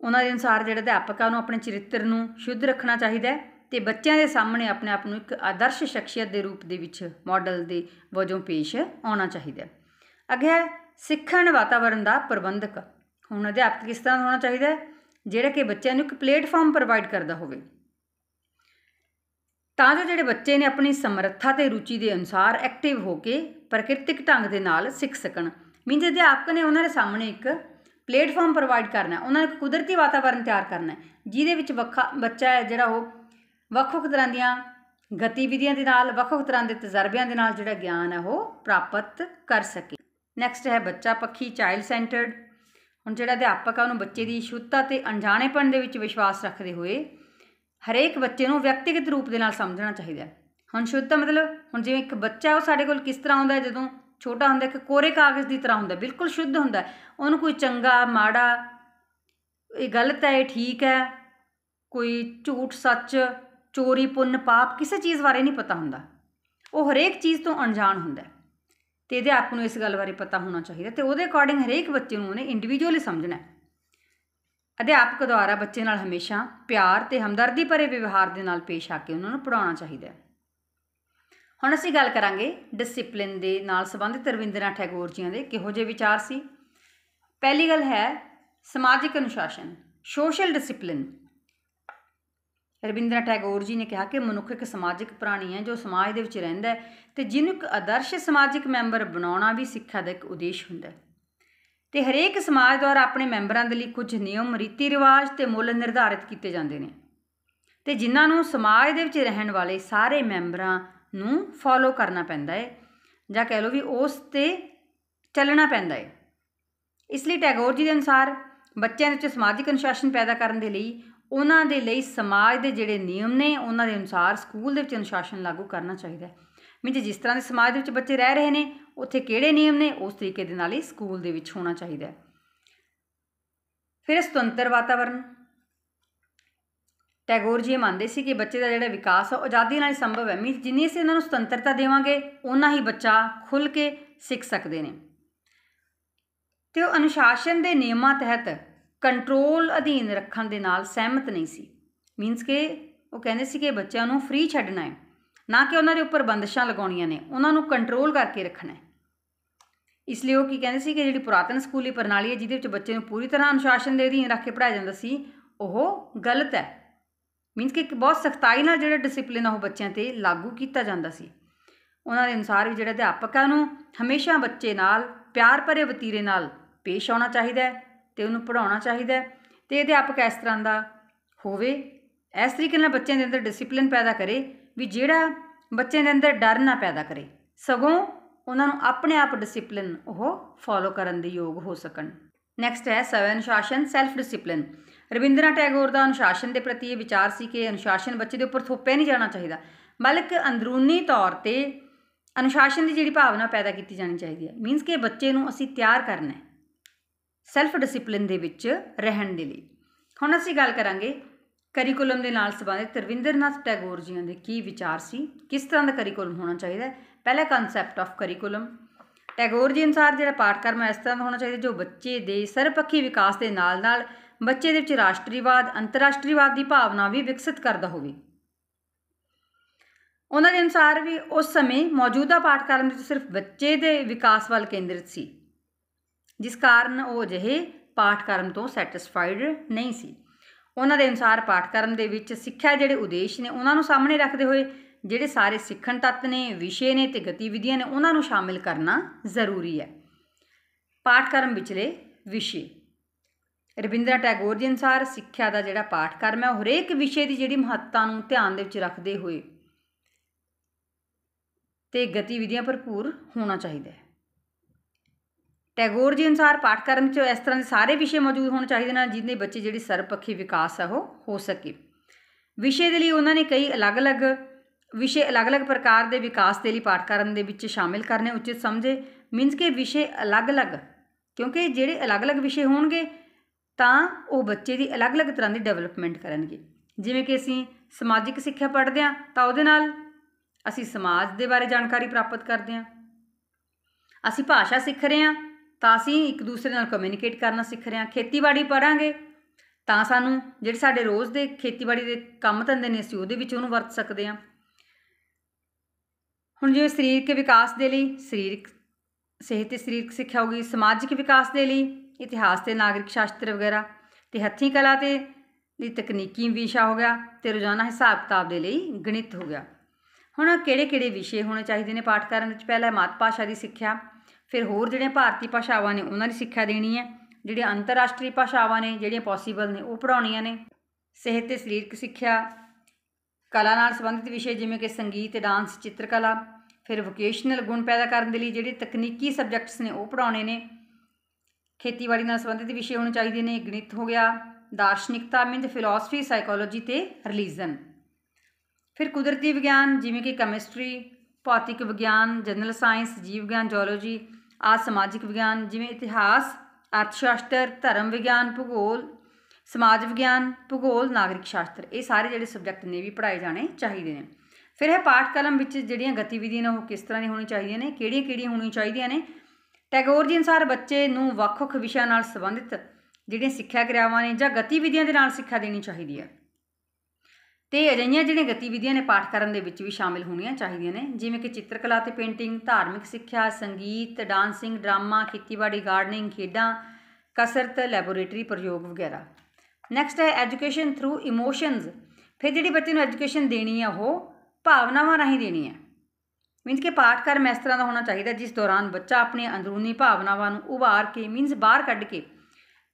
ਉਹਨਾਂ ਦੇ ਅਨੁਸਾਰ ਜਿਹੜੇ ਅਧਿਆਪਕ ਆ ਉਹਨੂੰ ਆਪਣੇ ਚਰਿੱਤਰ ਨੂੰ ਸ਼ੁੱਧ ਰੱਖਣਾ ਚਾਹੀਦਾ ਹੈ ਤੇ ਬੱਚਿਆਂ ਦੇ ਸਾਹਮਣੇ ਆਪਣੇ ਆਪ ਨੂੰ ਇੱਕ ਆਦਰਸ਼ ਸ਼ਖਸੀਅਤ ਦੇ ਰੂਪ ਦੇ ਵਿੱਚ ਮਾਡਲ ਦੇ ਵਜੋਂ ਪੇਸ਼ ਆਉਣਾ ਚਾਹੀਦਾ ਹੈ ਅੱਗੇ ਹੈ ਸਿੱਖਣ ਵਾਤਾਵਰਣ ਦਾ ਪ੍ਰਬੰਧਕ ਹੁਣ ਅਧਿਆਪਕ ਕਿਸ ਤਰ੍ਹਾਂ ਹੋਣਾ ਚਾਹੀਦਾ ਹੈ ਜਿਹੜਾ ਕਿ ਬੱਚਿਆਂ ਨੂੰ ਇੱਕ ਪਲੇਟਫਾਰਮ ਪ੍ਰੋਵਾਈਡ ਕਰਦਾ ਹੋਵੇ ਤਾਂ ਜੋ ਜਿਹੜੇ ਬੱਚੇ ਨੇ ਆਪਣੀ ਸਮਰੱਥਾ ਤੇ ਰੁਚੀ ਦੇ ਅਨੁਸਾਰ ਐਕਟਿਵ ਹੋ ਕੇ ਪ੍ਰਕਿਰਤਿਕ ਢੰਗ ਦੇ ਨਾਲ ਸਿੱਖ ਸਕਣ ਮੀਨਸ ਅਧਿਆਪਕ ਨੇ ਉਹਨਾਂ ਦੇ ਸਾਹਮਣੇ ਇੱਕ ਪਲੇਟਫਾਰਮ ਪ੍ਰੋਵਾਈਡ ਕਰਨਾ ਹੈ ਉਹਨਾਂ ਨੂੰ ਕੁਦਰਤੀ ਵਾਤਾਵਰਣ ਤਿਆਰ ਕਰਨਾ ਹੈ ਜਿਹਦੇ ਵਿੱਚ ਵੱਖਾ ਬੱਚਾ ਹੈ ਜਿਹੜਾ ਉਹ ਵੱਖ ਵੱਖ ਤਰ੍ਹਾਂ ਦੀਆਂ ਗਤੀਵਿਧੀਆਂ ਦੇ ਨਾਲ ਵੱਖ ਵੱਖ ਤਰ੍ਹਾਂ ਦੇ ਤਜਰਬਿਆਂ ਦੇ ਨਾਲ ਜਿਹੜਾ ਗਿਆਨ ਹੈ ਉਹ ਪ੍ਰਾਪਤ ਕਰ ਸਕੇ ਨੈਕਸਟ ਹੈ ਬੱਚਾ ਪੱਖੀ ਚਾਈਲਡ ਸੈਂਟਰਡ ਹੁਣ ਜਿਹੜਾ ਅਧਿਆਪਕ ਆ ਉਹਨੂੰ ਬੱਚੇ ਦੀ ਸ਼ੁੱਧਤਾ ਤੇ ਅਣਜਾਣੇਪਣ ਦੇ ਵਿੱਚ ਵਿਸ਼ਵਾਸ ਰੱਖਦੇ ਹੋਏ ਹਰੇਕ ਬੱਚੇ ਨੂੰ ਵਿਅਕਤੀਗਤ ਰੂਪ ਦੇ ਨਾਲ ਸਮਝਣਾ ਚਾਹੀਦਾ ਹੁਣ ਸ਼ੁੱਧਤਾ ਮਤਲਬ ਹੁਣ ਜਿਵੇਂ ਇੱਕ ਬੱਚਾ ਉਹ ਸਾਡੇ ਕੋਲ ਕਿਸ ਤਰ੍ਹਾਂ ਆਉਂਦਾ ਜਦੋਂ ਛੋਟਾ ਹੁੰਦਾ ਕਿ ਕੋਰੇ ਕਾਗਜ਼ ਦੀ ਤਰ੍ਹਾਂ ਹੁੰਦਾ ਬਿਲਕੁਲ ਸ਼ੁੱਧ ਹੁੰਦਾ ਉਹਨੂੰ ਕੋਈ ਚੰਗਾ ਮਾੜਾ ਇਹ ਗਲਤ ਹੈ ਇਹ ਠੀਕ ਹੈ ਕੋਈ ਝੂਠ ਸੱਚ ਚੋਰੀ ਪੁੰਨ ਪਾਪ ਕਿਸੇ ਚੀਜ਼ ਬਾਰੇ ਨਹੀਂ ਪਤਾ ਹੁੰਦਾ ਉਹ ਹਰੇਕ ਚੀਜ਼ ਤੋਂ ਅਣਜਾਣ ਹੁੰਦਾ ਤੇ ਅਧਿਆਪਕ ਨੂੰ ਇਸ ਗੱਲ ਬਾਰੇ ਪਤਾ ਹੋਣਾ ਚਾਹੀਦਾ ਤੇ ਉਹਦੇ ਅਕੋਰਡਿੰਗ ਹਰੇਕ ਬੱਚੇ ਨੂੰ ਉਹਨੇ ਇੰਡੀਵਿਜੂਅਲੀ ਸਮਝਣਾ ਹੈ ਅਧਿਆਪਕ ਦੁਆਰਾ ਬੱਚੇ ਨਾਲ ਹਮੇਸ਼ਾ ਪਿਆਰ ਤੇ ਹਮਦਰਦੀ ਭਰੇ ਵਿਵਹਾਰ ਦੇ ਨਾਲ ਪੇਸ਼ ਆ ਕੇ ਉਹਨਾਂ ਨੂੰ ਪੜਾਉਣਾ ਚਾਹੀਦਾ ਹੈ ਹੁਣ ਅਸੀਂ ਗੱਲ ਕਰਾਂਗੇ ਡਿਸਪਲਿਨ ਦੇ ਨਾਲ ਸੰਬੰਧਿਤ ਰਵਿੰਦਰਨਾਥ ਟੈਗੋਰ ਜੀਆਂ ਦੇ ਕਿਹੋ ਜਿਹੇ ਵਿਚਾਰ ਸੀ ਪਹਿਲੀ ਗੱਲ ਹੈ ਸਮਾਜਿਕ ਅਨੁਸ਼ਾਸਨ ਸੋਸ਼ਲ ਡਿਸਪਲਿਨ ਰਵਿੰਦਰਨਾਥ ਟੈਗੋਰ ਜੀ ਨੇ ਕਿਹਾ ਕਿ ਮਨੁੱਖ ਇੱਕ ਸਮਾਜਿਕ ਪ੍ਰਾਣੀ ਹੈ ਜੋ ਸਮਾਜ ਦੇ ਵਿੱਚ ਰਹਿੰਦਾ ਹੈ ਤੇ ਜਿਹਨੂੰ ਇੱਕ ਆਦਰਸ਼ ਸਮਾਜਿਕ ਮੈਂਬਰ ਬਣਾਉਣਾ ਵੀ ਸਿੱਖਿਆ ਦਾ ਇੱਕ ਉਦੇਸ਼ ਹੁੰਦਾ ਹੈ ਤੇ ਹਰੇਕ ਸਮਾਜ ਦੁਆਰਾ ਆਪਣੇ ਮੈਂਬਰਾਂ ਦੇ ਲਈ ਕੁਝ ਨਿਯਮ ਰੀਤੀ ਰਿਵਾਜ ਤੇ ਮੁੱਲ ਨਿਰਧਾਰਿਤ ਕੀਤੇ ਜਾਂਦੇ ਨੇ ਤੇ ਜਿਨ੍ਹਾਂ ਨੂੰ ਸਮਾਜ ਦੇ ਵਿੱਚ ਰਹਿਣ ਵਾਲੇ ਸਾਰੇ ਮੈਂਬਰਾਂ ਨੂੰ ਫੋਲੋ ਕਰਨਾ ਪੈਂਦਾ ਹੈ ਜਾਂ ਕਹਿ ਲਓ ਵੀ ਉਸ ਤੇ ਚੱਲਣਾ ਪੈਂਦਾ ਹੈ ਇਸ ਲਈ ਟੈਗੋਰ ਜੀ ਦੇ ਅਨੁਸਾਰ ਬੱਚਿਆਂ ਵਿੱਚ ਸਮਾਜਿਕ ਅਨੁਸ਼ਾਸਨ ਪੈਦਾ ਕਰਨ ਦੇ ਲਈ ਉਹਨਾਂ ਦੇ ਲਈ ਸਮਾਜ ਦੇ ਜਿਹੜੇ ਨਿਯਮ ਨੇ ਉਹਨਾਂ ਦੇ ਅਨੁਸਾਰ ਸਕੂਲ ਦੇ ਵਿੱਚ ਅਨੁਸ਼ਾਸਨ ਲਾਗੂ ਕਰਨਾ ਚਾਹੀਦਾ ਹੈ ਮੀਨਸ ਜਿਸ ਤਰ੍ਹਾਂ ਦੇ ਸਮਾਜ ਦੇ ਵਿੱਚ ਬੱਚੇ ਰਹਿ ਰਹੇ ਨੇ ਉੱਥੇ ਕਿਹੜੇ ਨਿਯਮ ਨੇ ਉਸ ਤਰੀਕੇ ਦੇ ਨਾਲ ਹੀ ਸਕੂਲ ਦੇ ਵਿੱਚ ਹੋਣਾ ਚਾਹੀਦਾ ਹੈ ਫਿਰ ਸੁਤੰਤਰ ਵਾਤਾਵਰਣ ਟੈਗੋਰ ਜੀ ਮੰਨਦੇ ਸੀ ਕਿ ਬੱਚੇ ਦਾ ਜਿਹੜਾ ਵਿਕਾਸ ਹੈ ਆਜ਼ਾਦੀ ਨਾਲ ਹੀ ਸੰਭਵ ਹੈ ਮੀਨਸ ਜਿੰਨੀ ਅਸੀਂ ਇਹਨਾਂ ਨੂੰ ਸੁਤੰਤਰਤਾ ਦੇਵਾਂਗੇ ਉਨਾ ਹੀ ਬੱਚਾ ਖੁੱਲ ਕੇ ਸਿੱਖ ਸਕਦੇ ਨੇ ਤੇ ਉਹ ਅਨੁਸ਼ਾਸਨ ਦੇ ਨਿਯਮਾਂ ਤਹਿਤ ਕੰਟਰੋਲ ਅਧੀਨ ਰੱਖਣ ਦੇ ਨਾਲ ਸਹਿਮਤ ਨਹੀਂ ਸੀ ਮੀਨਸ ਕਿ ਉਹ ਕਹਿੰਦੇ ਸੀ ਕਿ ਬੱਚਿਆਂ ਨੂੰ ਫ੍ਰੀ ਛੱਡਣਾ ਹੈ ਨਾ ਕਿ ਉਹਨਾਂ ਦੇ ਉੱਪਰ ਬੰਦਸ਼ਾਂ ਲਗਾਉਣੀਆਂ ਨੇ ਉਹਨਾਂ ਨੂੰ ਕੰਟਰੋਲ ਕਰਕੇ ਰੱਖਣਾ ਹੈ ਇਸ ਲਈ ਉਹ ਕੀ ਕਹਿੰਦੇ ਸੀ ਕਿ ਜਿਹੜੀ ਪੁਰਾਤਨ ਸਕੂਲੀ ਪ੍ਰਣਾਲੀ ਹੈ ਜਿਹਦੇ ਵਿੱਚ ਬੱਚੇ ਨੂੰ ਪੂਰੀ ਤਰ੍ਹਾਂ ਅਨੁਸ਼ਾਸਨ ਦੇ ਅਧੀਨ ਰੱਖ ਕੇ ਪੜਾਇਆ ਜਾਂਦਾ ਸੀ ਉਹ ਗਲਤ ਹੈ ਮੀਨਸ ਕਿ ਬਹੁਤ ਸਖਤਾਈ ਨਾਲ ਜਿਹੜਾ ਡਿਸਪਲਿਨ ਉਹ ਬੱਚਿਆਂ ਤੇ ਲਾਗੂ ਕੀਤਾ ਜਾਂਦਾ ਸੀ ਉਹਨਾਂ ਦੇ ਅਨੁਸਾਰ ਵੀ ਜਿਹੜੇ ਅਧਿਆਪਕਾਂ ਨੂੰ ਹਮੇਸ਼ਾ ਬੱਚੇ ਨਾਲ ਪਿਆਰ ਭਰੇ ਵਤੀਰੇ ਨਾਲ ਪੇਸ਼ ਆਉਣਾ ਚਾਹੀਦਾ ਤੇ ਉਹਨੂੰ ਪੜਾਉਣਾ ਚਾਹੀਦਾ ਤੇ ਅਧਿਆਪਕ ਇਸ ਤਰ੍ਹਾਂ ਦਾ ਹੋਵੇ ਇਸ ਤਰੀਕੇ ਨਾਲ ਬੱਚਿਆਂ ਦੇ ਅੰਦਰ ਡਿਸਪਲਿਨ ਪੈਦਾ ਕਰੇ ਵੀ ਜਿਹੜਾ ਬੱਚਿਆਂ ਦੇ ਅੰਦਰ ਡਰ ਨਾ ਪੈਦਾ ਕਰੇ ਸਗੋਂ ਉਹਨਾਂ ਨੂੰ ਆਪਣੇ ਆਪ ਡਿਸਪਲਿਨ ਉਹ ਫੋਲੋ ਕਰਨ ਦੇ ਯੋਗ ਹੋ ਸਕਣ ਨੈਕਸਟ ਹੈ ਸਵੈ ਅਨੁਸ਼ਾਸਨ ਸੈਲਫ ਡਿਸਪਲਿਨ ਰਵਿੰਦਰਨਾਥ ਟੈਗੋਰ ਦਾ ਅਨੁਸ਼ਾਸਨ ਦੇ ਪ੍ਰਤੀ ਇਹ ਵਿਚਾਰ ਸੀ ਕਿ ਅਨੁਸ਼ਾਸਨ ਬੱਚੇ ਦੇ ਉੱਪਰ ਥੋਪਿਆ ਨਹੀਂ ਜਾਣਾ ਚਾਹੀਦਾ ਬਲਕਿ ਅੰਦਰੂਨੀ ਤੌਰ ਤੇ ਅਨੁਸ਼ਾਸਨ ਦੀ ਜਿਹੜੀ ਭਾਵਨਾ ਪੈਦਾ ਕੀਤੀ ਜਾਣੀ ਚਾਹੀਦੀ ਹੈ ਮੀਨਸ ਕਿ ਬੱਚੇ ਨੂੰ ਅਸੀਂ ਤਿਆਰ ਕਰਨਾ ਹੈ ਸੈਲਫ ਡਿਸਪਲਿਨ ਦੇ ਵਿੱਚ ਰਹਿਣ ਦੇ ਲਈ ਹੁਣ ਅਸੀਂ ਗੱਲ ਕਰਾਂਗੇ ਕਰਿਕੂਲਮ ਦੇ ਨਾਲ ਸੰਬੰਧਿਤ ਰਵਿੰਦਰਨਾਥ ਟੈਗੋਰ ਜੀ ਦੇ ਕੀ ਵਿਚਾਰ ਸੀ ਕਿਸ ਤਰ੍ਹਾਂ ਦਾ ਕਰਿਕੂਲਮ ਹੋਣਾ ਚਾਹੀਦਾ ਹੈ ਪਹਿਲਾ concept of curriculum Tagore ji ਅਨੁਸਾਰ ਜਿਹੜਾ ਪਾਠਕ੍ਰਮ ਇਸ ਤਰ੍ਹਾਂ ਦਾ ਹੋਣਾ ਚਾਹੀਦਾ ਜੋ ਬੱਚੇ ਦੇ ਸਰਪੱਖੀ ਵਿਕਾਸ ਦੇ ਨਾਲ-ਨਾਲ ਬੱਚੇ ਦੇ ਵਿੱਚ ਰਾਸ਼ਟਰੀਵਾਦ ਅੰਤਰਰਾਸ਼ਟਰੀਵਾਦ ਦੀ ਭਾਵਨਾ ਵੀ ਵਿਕਸਿਤ ਕਰਦਾ ਹੋਵੇ ਉਹਨਾਂ ਦੇ ਅਨੁਸਾਰ ਵੀ ਉਸ ਸਮੇਂ ਮੌਜੂਦਾ ਪਾਠਕ੍ਰਮ ਵਿੱਚ ਸਿਰਫ ਬੱਚੇ ਦੇ ਵਿਕਾਸ ਵੱਲ ਕੇਂਦਰਿਤ ਸੀ ਜਿਸ ਕਾਰਨ ਉਹ ਅਜਿਹੇ ਪਾਠਕ੍ਰਮ ਤੋਂ ਸੈਟੀਸਫਾਈਡ ਨਹੀਂ ਸੀ ਉਹਨਾਂ ਦੇ ਅਨੁਸਾਰ ਪਾਠਕ੍ਰਮ ਦੇ ਵਿੱਚ ਸਿੱਖਿਆ ਜਿਹੜੇ ਉਦੇਸ਼ ਨੇ ਉਹਨਾਂ ਨੂੰ ਸਾਹਮਣੇ ਰੱਖਦੇ ਹੋਏ ਜਿਹੜੇ ਸਾਰੇ ਸਿੱਖਣ ਤੱਤ ਨੇ ਵਿਸ਼ੇ ਨੇ ਤੇ ਗਤੀਵਿਧੀਆਂ ਨੇ ਉਹਨਾਂ ਨੂੰ ਸ਼ਾਮਿਲ ਕਰਨਾ ਜ਼ਰੂਰੀ ਹੈ ਪਾਠਕ੍ਰਮ ਵਿਚਲੇ ਵਿਸ਼ੇ ਰਵਿੰਦਰਾ ਟੈਗੋਰ ਜੀ ਅਨਸਾਰ ਸਿੱਖਿਆ ਦਾ ਜਿਹੜਾ ਪਾਠਕ੍ਰਮ ਹੈ ਉਹ ਹਰੇਕ ਵਿਸ਼ੇ ਦੀ ਜਿਹੜੀ ਮਹੱਤਤਾ ਨੂੰ ਧਿਆਨ ਦੇ ਵਿੱਚ ਰੱਖਦੇ ਹੋਏ ਤੇ ਗਤੀਵਿਧੀਆਂ ਭਰਪੂਰ ਹੋਣਾ ਚਾਹੀਦਾ ਹੈ ਟੈਗੋਰ ਜੀ ਅਨਸਾਰ ਪਾਠਕ੍ਰਮ ਵਿੱਚ ਇਸ ਤਰ੍ਹਾਂ ਦੇ ਸਾਰੇ ਵਿਸ਼ੇ ਮੌਜੂਦ ਹੋਣ ਚਾਹੀਦੇ ਨੇ ਜਿਹਦੇ ਬੱਚੇ ਜਿਹੜੀ ਸਰਪੱਖੀ ਵਿਕਾਸ ਹੈ ਉਹ ਹੋ ਸਕੇ ਵਿਸ਼ੇ ਦੇ ਲਈ ਉਹਨਾਂ ਨੇ ਕਈ ਅਲੱਗ-ਅਲੱਗ ਵਿਸ਼ੇ ਅਲੱਗ-ਅਲੱਗ ਪ੍ਰਕਾਰ ਦੇ ਵਿਕਾਸ ਦੇ ਲਈ ਪਾਠਕ੍ਰਮ ਦੇ ਵਿੱਚ ਸ਼ਾਮਿਲ ਕਰਨੇ ਉਚਿਤ ਸਮਝੇ ਮੀਨਸ ਕਿ ਵਿਸ਼ੇ ਅਲੱਗ-ਅਲੱਗ ਕਿਉਂਕਿ ਜਿਹੜੇ ਅਲੱਗ-ਅਲੱਗ ਵਿਸ਼ੇ ਹੋਣਗੇ ਤਾਂ ਉਹ ਬੱਚੇ ਦੀ ਅਲੱਗ-ਅਲੱਗ ਤਰ੍ਹਾਂ ਦੀ ਡਿਵੈਲਪਮੈਂਟ ਕਰਨਗੇ ਜਿਵੇਂ ਕਿ ਅਸੀਂ ਸਮਾਜਿਕ ਸਿੱਖਿਆ ਪੜ੍ਹਦੇ ਹਾਂ ਤਾਂ ਉਹਦੇ ਨਾਲ ਅਸੀਂ ਸਮਾਜ ਦੇ ਬਾਰੇ ਜਾਣਕਾਰੀ ਪ੍ਰਾਪਤ ਕਰਦੇ ਹਾਂ ਅਸੀਂ ਭਾਸ਼ਾ ਸਿੱਖ ਰਹੇ ਹਾਂ ਤਾਂ ਅਸੀਂ ਇੱਕ ਦੂਸਰੇ ਨਾਲ ਕਮਿਊਨੀਕੇਟ ਕਰਨਾ ਸਿੱਖ ਰਹੇ ਹਾਂ ਖੇਤੀਬਾੜੀ ਪੜਾਂਗੇ ਤਾਂ ਸਾਨੂੰ ਜਿਹੜੇ ਸਾਡੇ ਰੋਜ਼ ਦੇ ਖੇਤੀਬਾੜੀ ਦੇ ਕੰਮ ਧੰਦੇ ਨੇ ਅਸੀਂ ਉਹਦੇ ਵਿੱਚ ਉਹਨੂੰ ਵਰਤ ਸਕਦੇ ਹਾਂ ਹੁਣ ਜੇ ਸਰੀਰਕ ਵਿਕਾਸ ਦੇ ਲਈ ਸਰੀਰਕ ਸਿਹਤ ਤੇ ਸਰੀਰਕ ਸਿੱਖਿਆ ਹੋਗੀ ਸਮਾਜਿਕ ਵਿਕਾਸ ਦੇ ਲਈ ਇਤਿਹਾਸ ਤੇ ਨਾਗਰਿਕ ਸ਼ਾਸਤਰ ਵਗੈਰਾ ਤੇ ਹੱਥੀਂ ਕਲਾ ਤੇ ਦੀ ਤਕਨੀਕੀ ਵਿਸ਼ਾ ਹੋ ਗਿਆ ਤੇ ਰੋਜ਼ਾਨਾ ਹਿਸਾਬ ਕਿਤਾਬ ਦੇ ਲਈ ਗਣਿਤ ਹੋ ਗਿਆ ਹੁਣ ਕਿਹੜੇ-ਕਿਹੜੇ ਵਿਸ਼ੇ ਹੋਣੇ ਚਾਹੀਦੇ ਨੇ ਪਾਠ ਕਰਨ ਵਿੱਚ ਪਹਿਲਾ ਮਾਤ ਭਾਸ਼ਾ ਦੀ ਸਿੱਖਿਆ ਫਿਰ ਹੋਰ ਜਿਹੜੀਆਂ ਭਾਰਤੀ ਭਾਸ਼ਾਵਾਂ ਨੇ ਉਹਨਾਂ ਦੀ ਸਿੱਖਿਆ ਦੇਣੀ ਹੈ ਜਿਹੜੀਆਂ ਅੰਤਰਰਾਸ਼ਟਰੀ ਭਾਸ਼ਾਵਾਂ ਨੇ ਜਿਹੜੀਆਂ ਪੋਸੀਬਲ ਨੇ ਉਹ ਪੜਾਉਣੀਆਂ ਨੇ ਸਿਹਤ ਤੇ ਸਰੀਰਕ ਸਿੱਖਿਆ ਕਲਾ ਨਾਲ ਸੰਬੰਧਿਤ ਵਿਸ਼ੇ ਜਿਵੇਂ ਕਿ ਸੰਗੀਤ ਤੇ ਡਾਂਸ ਚਿੱਤਰਕਲਾ ਫਿਰ ਵੋਕੇਸ਼ਨਲ ਗੁਣ ਪੈਦਾ ਕਰਨ ਦੇ ਲਈ ਜਿਹੜੇ ਤਕਨੀਕੀ ਸਬਜੈਕਟਸ ਨੇ ਉਹ ਪੜਾਉਣੇ ਨੇ ਖੇਤੀਬਾੜੀ ਨਾਲ ਸੰਬੰਧਿਤ ਵਿਸ਼ੇ ਹੋਣੇ ਚਾਹੀਦੇ ਨੇ ਗਣਿਤ ਹੋ ਗਿਆ ਦਾਰਸ਼ਨਿਕਤਾ ਮੀਨਸ ਫਿਲਾਸਫੀ ਸਾਈਕੋਲੋਜੀ ਤੇ ਰਿਲੀਜਨ ਫਿਰ ਕੁਦਰਤੀ ਵਿਗਿਆਨ ਜਿਵੇਂ ਕਿ ਕੈਮਿਸਟਰੀ ਭੌਤਿਕ ਵਿਗਿਆਨ ਜਨਰਲ ਸਾਇੰਸ ਜੀਵ ਵਿਗਿਆਨ ਜੀਓਲੋਜੀ ਆ ਸਮਾਜਿਕ ਵਿਗਿਆਨ ਜਿਵੇਂ ਇਤਿਹਾਸ ਅਰਥ ਸ਼ਾਸਤਰ ਧਰਮ ਵਿਗਿਆਨ ਭੂਗੋਲ ਸਮਾਜ ਵਿਗਿਆਨ ਭੂਗੋਲ ਨਾਗਰਿਕ ਸ਼ਾਸਤਰ ਇਹ ਸਾਰੇ ਜਿਹੜੇ ਸਬਜੈਕਟ ਨੇ ਵੀ ਪੜਾਏ ਜਾਣੇ ਚਾਹੀਦੇ ਨੇ ਫਿਰ ਇਹ ਪਾਠਕ੍ਰਮ ਵਿੱਚ ਜਿਹੜੀਆਂ ਗਤੀਵਿਧੀਆਂ ਨੇ ਉਹ ਕਿਸ ਤਰ੍ਹਾਂ ਦੀ ਹੋਣੀ ਚਾਹੀਦੀਆਂ ਨੇ ਕਿਹੜੀਆਂ-ਕਿਹੜੀਆਂ ਹੋਣੀਆਂ ਚਾਹੀਦੀਆਂ ਨੇ ਟੈਗੋਰ ਜੀ ਅਨਸਾਰ ਬੱਚੇ ਨੂੰ ਵੱਖ-ਵੱਖ ਵਿਸ਼ਿਆਂ ਨਾਲ ਸੰਬੰਧਿਤ ਜਿਹੜੀਆਂ ਸਿੱਖਿਆ ਕਿਰਿਆਵਾਂ ਨੇ ਜਾਂ ਗਤੀਵਿਧੀਆਂ ਦੇ ਨਾਲ ਸਿੱਖਿਆ ਦੇਣੀ ਚਾਹੀਦੀ ਹੈ ਤੇ ਅਜਿਹੀਆਂ ਜਿਹੜੀਆਂ ਗਤੀਵਿਧੀਆਂ ਨੇ ਕਰਨ ਦੇ ਵਿੱਚ ਵੀ ਸ਼ਾਮਿਲ ਹੋਣੀਆਂ ਚਾਹੀਦੀਆਂ ਨੇ ਜਿਵੇਂ ਕਿ ਚਿੱਤਰਕਲਾ ਤੇ ਪੇਂਟਿੰਗ ਧਾਰਮਿਕ ਸਿੱਖਿਆ ਸੰਗੀਤ ਡਾਂਸਿੰਗ ਡਰਾਮਾ ਖੇਤੀਬਾੜੀ ਗਾਰਡਨਿੰਗ ਖੇਡਾਂ ਕਸਰਤ ਲੈਬੋਰੇਟਰੀ ਪ੍ਰਯੋਗ ਵਗੈਰਾ ਨੈਕਸਟ ਹੈ ਐਜੂਕੇਸ਼ਨ ਥਰੂ ਇਮੋਸ਼ਨਸ ਫਿਰ ਜਿਹੜੀ ਬੱਚੇ ਨੂੰ ਐਜੂਕੇਸ਼ਨ ਦੇਣੀ ਆ ਉਹ ਭਾਵਨਾਵਾਂ ਰਾਹੀਂ ਦੇਣੀ ਹੈ ਮੀਨਸ ਕਿ ਪਾਠਕਰ ਇਸ ਤਰ੍ਹਾਂ ਦਾ ਹੋਣਾ ਚਾਹੀਦਾ ਜਿਸ ਦੌਰਾਨ ਬੱਚਾ ਆਪਣੇ ਅੰਦਰੂਨੀ ਭਾਵਨਾਵਾਂ ਨੂੰ ਉਭਾਰ ਕੇ ਮੀਨਸ ਬਾਹਰ ਕੱਢ ਕੇ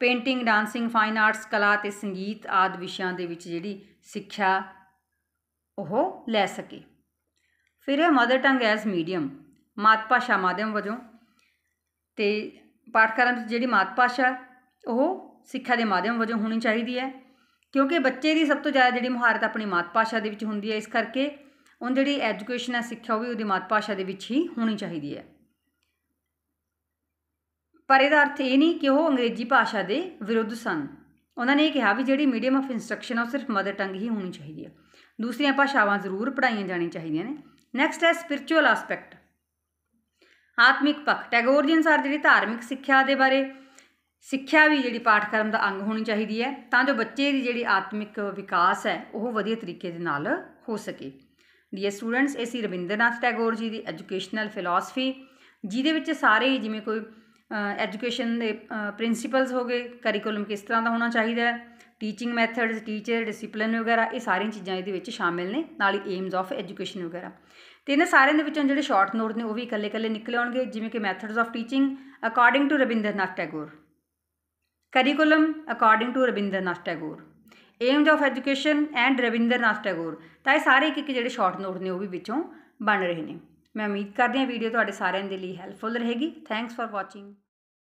ਪੇਂਟਿੰਗ ਡਾਂਸਿੰਗ ਫਾਈਨ ਆਰਟਸ ਕਲਾ ਤੇ ਸੰਗੀਤ ਆਦ ਵਿਸ਼ਿਆਂ ਦੇ ਵਿੱਚ ਜਿਹੜੀ ਸਿੱਖਿਆ ਉਹ ਲੈ ਸਕੇ ਫਿਰ ਹੈ ਮਦਰ ਟੰਗ ਐਸ ਮੀਡੀਅਮ ਮਾਤ ਭਾਸ਼ਾ ਮਾਧਿਅਮ ਵਜੋਂ ਤੇ ਕਰਨ ਵਿੱਚ ਜਿਹੜੀ ਮਾਤ ਭਾਸ਼ਾ ਉਹ ਸਿੱਖਿਆ ਦੇ ਮਾਧਿਅਮ ਵਜੋਂ ਹੋਣੀ ਚਾਹੀਦੀ ਹੈ ਕਿਉਂਕਿ ਬੱਚੇ ਦੀ ਸਭ ਤੋਂ ਜ਼ਿਆਦਾ ਜਿਹੜੀ ਮੁਹਾਰਤ ਆਪਣੀ ਮਾਤ ਭਾਸ਼ਾ ਦੇ ਵਿੱਚ ਹੁੰਦੀ ਹੈ ਇਸ ਕਰਕੇ ਉਹ ਜਿਹੜੀ ਐਜੂਕੇਸ਼ਨ ਹੈ ਸਿੱਖਿਆ ਉਹ ਵੀ ਉਹਦੀ ਮਾਤ ਭਾਸ਼ਾ ਦੇ ਵਿੱਚ ਹੀ ਹੋਣੀ ਚਾਹੀਦੀ ਹੈ ਪਰ ਇਹਦਾ ਅਰਥ ਇਹ ਨਹੀਂ ਕਿ ਉਹ ਅੰਗਰੇਜ਼ੀ ਭਾਸ਼ਾ ਦੇ ਵਿਰੁੱਧ ਸਨ ਉਹਨਾਂ ਨੇ ਇਹ ਕਿਹਾ ਵੀ ਜਿਹੜੀ ਮੀਡੀਅਮ ਆਫ ਇਨਸਟਰਕਸ਼ਨ ਆ ਉਹ ਸਿਰਫ ਮਦਰ ਟੰਗ ਹੀ ਹੋਣੀ ਚਾਹੀਦੀ ਹੈ ਦੂਸਰੀਆਂ ਭਾਸ਼ਾਵਾਂ ਜ਼ਰੂਰ ਪੜਾਈਆਂ ਜਾਣੀਆਂ ਚਾਹੀਦੀਆਂ ਨੇ ਨੈਕਸਟ ਹੈ ਸਪਿਰਚੁਅਲ ਐਸਪੈਕਟ ਆਤਮਿਕ ਪੱਖ ਟੈਗੋਰ ਜੀ ਅਨਸਾਰ ਜਿਹੜੀ ਧਾਰਮਿਕ ਸਿੱਖਿਆ ਦੇ ਬਾਰੇ ਸਿੱਖਿਆ ਵੀ ਜਿਹੜੀ ਪਾਠਕ੍ਰਮ ਦਾ ਅੰਗ ਹੋਣੀ ਚਾਹੀਦੀ ਹੈ ਤਾਂ ਜੋ ਬੱਚੇ ਦੀ ਜਿਹੜੀ ਆਤਮਿਕ ਵਿਕਾਸ ਹੈ ਉਹ ਵਧੀਆ ਤਰੀਕੇ ਦੇ ਨਾਲ ਹੋ ਸਕੇ ਡੀਅਰ ਸਟੂਡੈਂਟਸ ਇਹ ਸੀ ਰਵਿੰਦਰਨਾਥ ਟੈਗੋਰ ਜੀ ਦੀ ਐਜੂਕੇਸ਼ਨਲ ਫਿਲਾਸਫੀ ਜਿਹਦੇ ਵਿੱਚ ਸਾਰੇ ਜਿਵੇਂ ਕੋਈ ਐਜੂਕੇਸ਼ਨ ਦੇ ਪ੍ਰਿੰਸੀਪਲਸ ਹੋ ਗਏ ਕਰਿਕੂਲਮ ਕਿਸ ਤਰ੍ਹਾਂ ਦਾ ਹੋਣਾ ਚਾਹੀਦਾ ਹੈ ਟੀਚਿੰਗ ਮੈਥਡਸ ਟੀਚਰ ਡਿਸਪਲਿਨ ਵਗੈਰਾ ਇਹ ਸਾਰੀਆਂ ਚੀਜ਼ਾਂ ਇਹਦੇ ਵਿੱਚ ਸ਼ਾਮਿਲ ਨੇ ਨਾਲ ਹੀ ਏਮਸ ਆਫ ਐਜੂਕੇਸ਼ਨ ਵਗੈਰਾ ਤੇ ਇਹਨਾਂ ਸਾਰਿਆਂ ਦੇ ਵਿੱਚੋਂ ਜਿਹੜੇ ਸ਼ਾਰਟ ਨੋਟ ਨੇ ਉਹ ਵੀ ਇਕੱਲੇ-ਇਕੱਲੇ ਨਿਕਲੇ ਆਉਣਗੇ ਜਿਵੇਂ ਕਿ methods of teaching according to Rabindranath Tagore curriculum according to Rabindranath Tagore aims of education and Rabindranath Tagore ਤਾਂ ਇਹ ਸਾਰੇ ਇੱਕ ਇੱਕ ਜਿਹੜੇ ਸ਼ਾਰਟ ਨੋਟ ਨੇ ਉਹ ਵੀ ਵਿੱਚੋਂ ਬਣ ਰਹੇ ਨੇ ਮੈਂ ਉਮੀਦ ਕਰਦੀ ਹਾਂ ਵੀਡੀਓ ਤੁਹਾਡੇ ਸਾਰਿਆਂ ਦੇ ਲਈ ਹੈਲਪਫੁਲ ਰਹੇਗੀ ਥੈਂਕਸ ਫਾਰ ਵਾਚਿੰਗ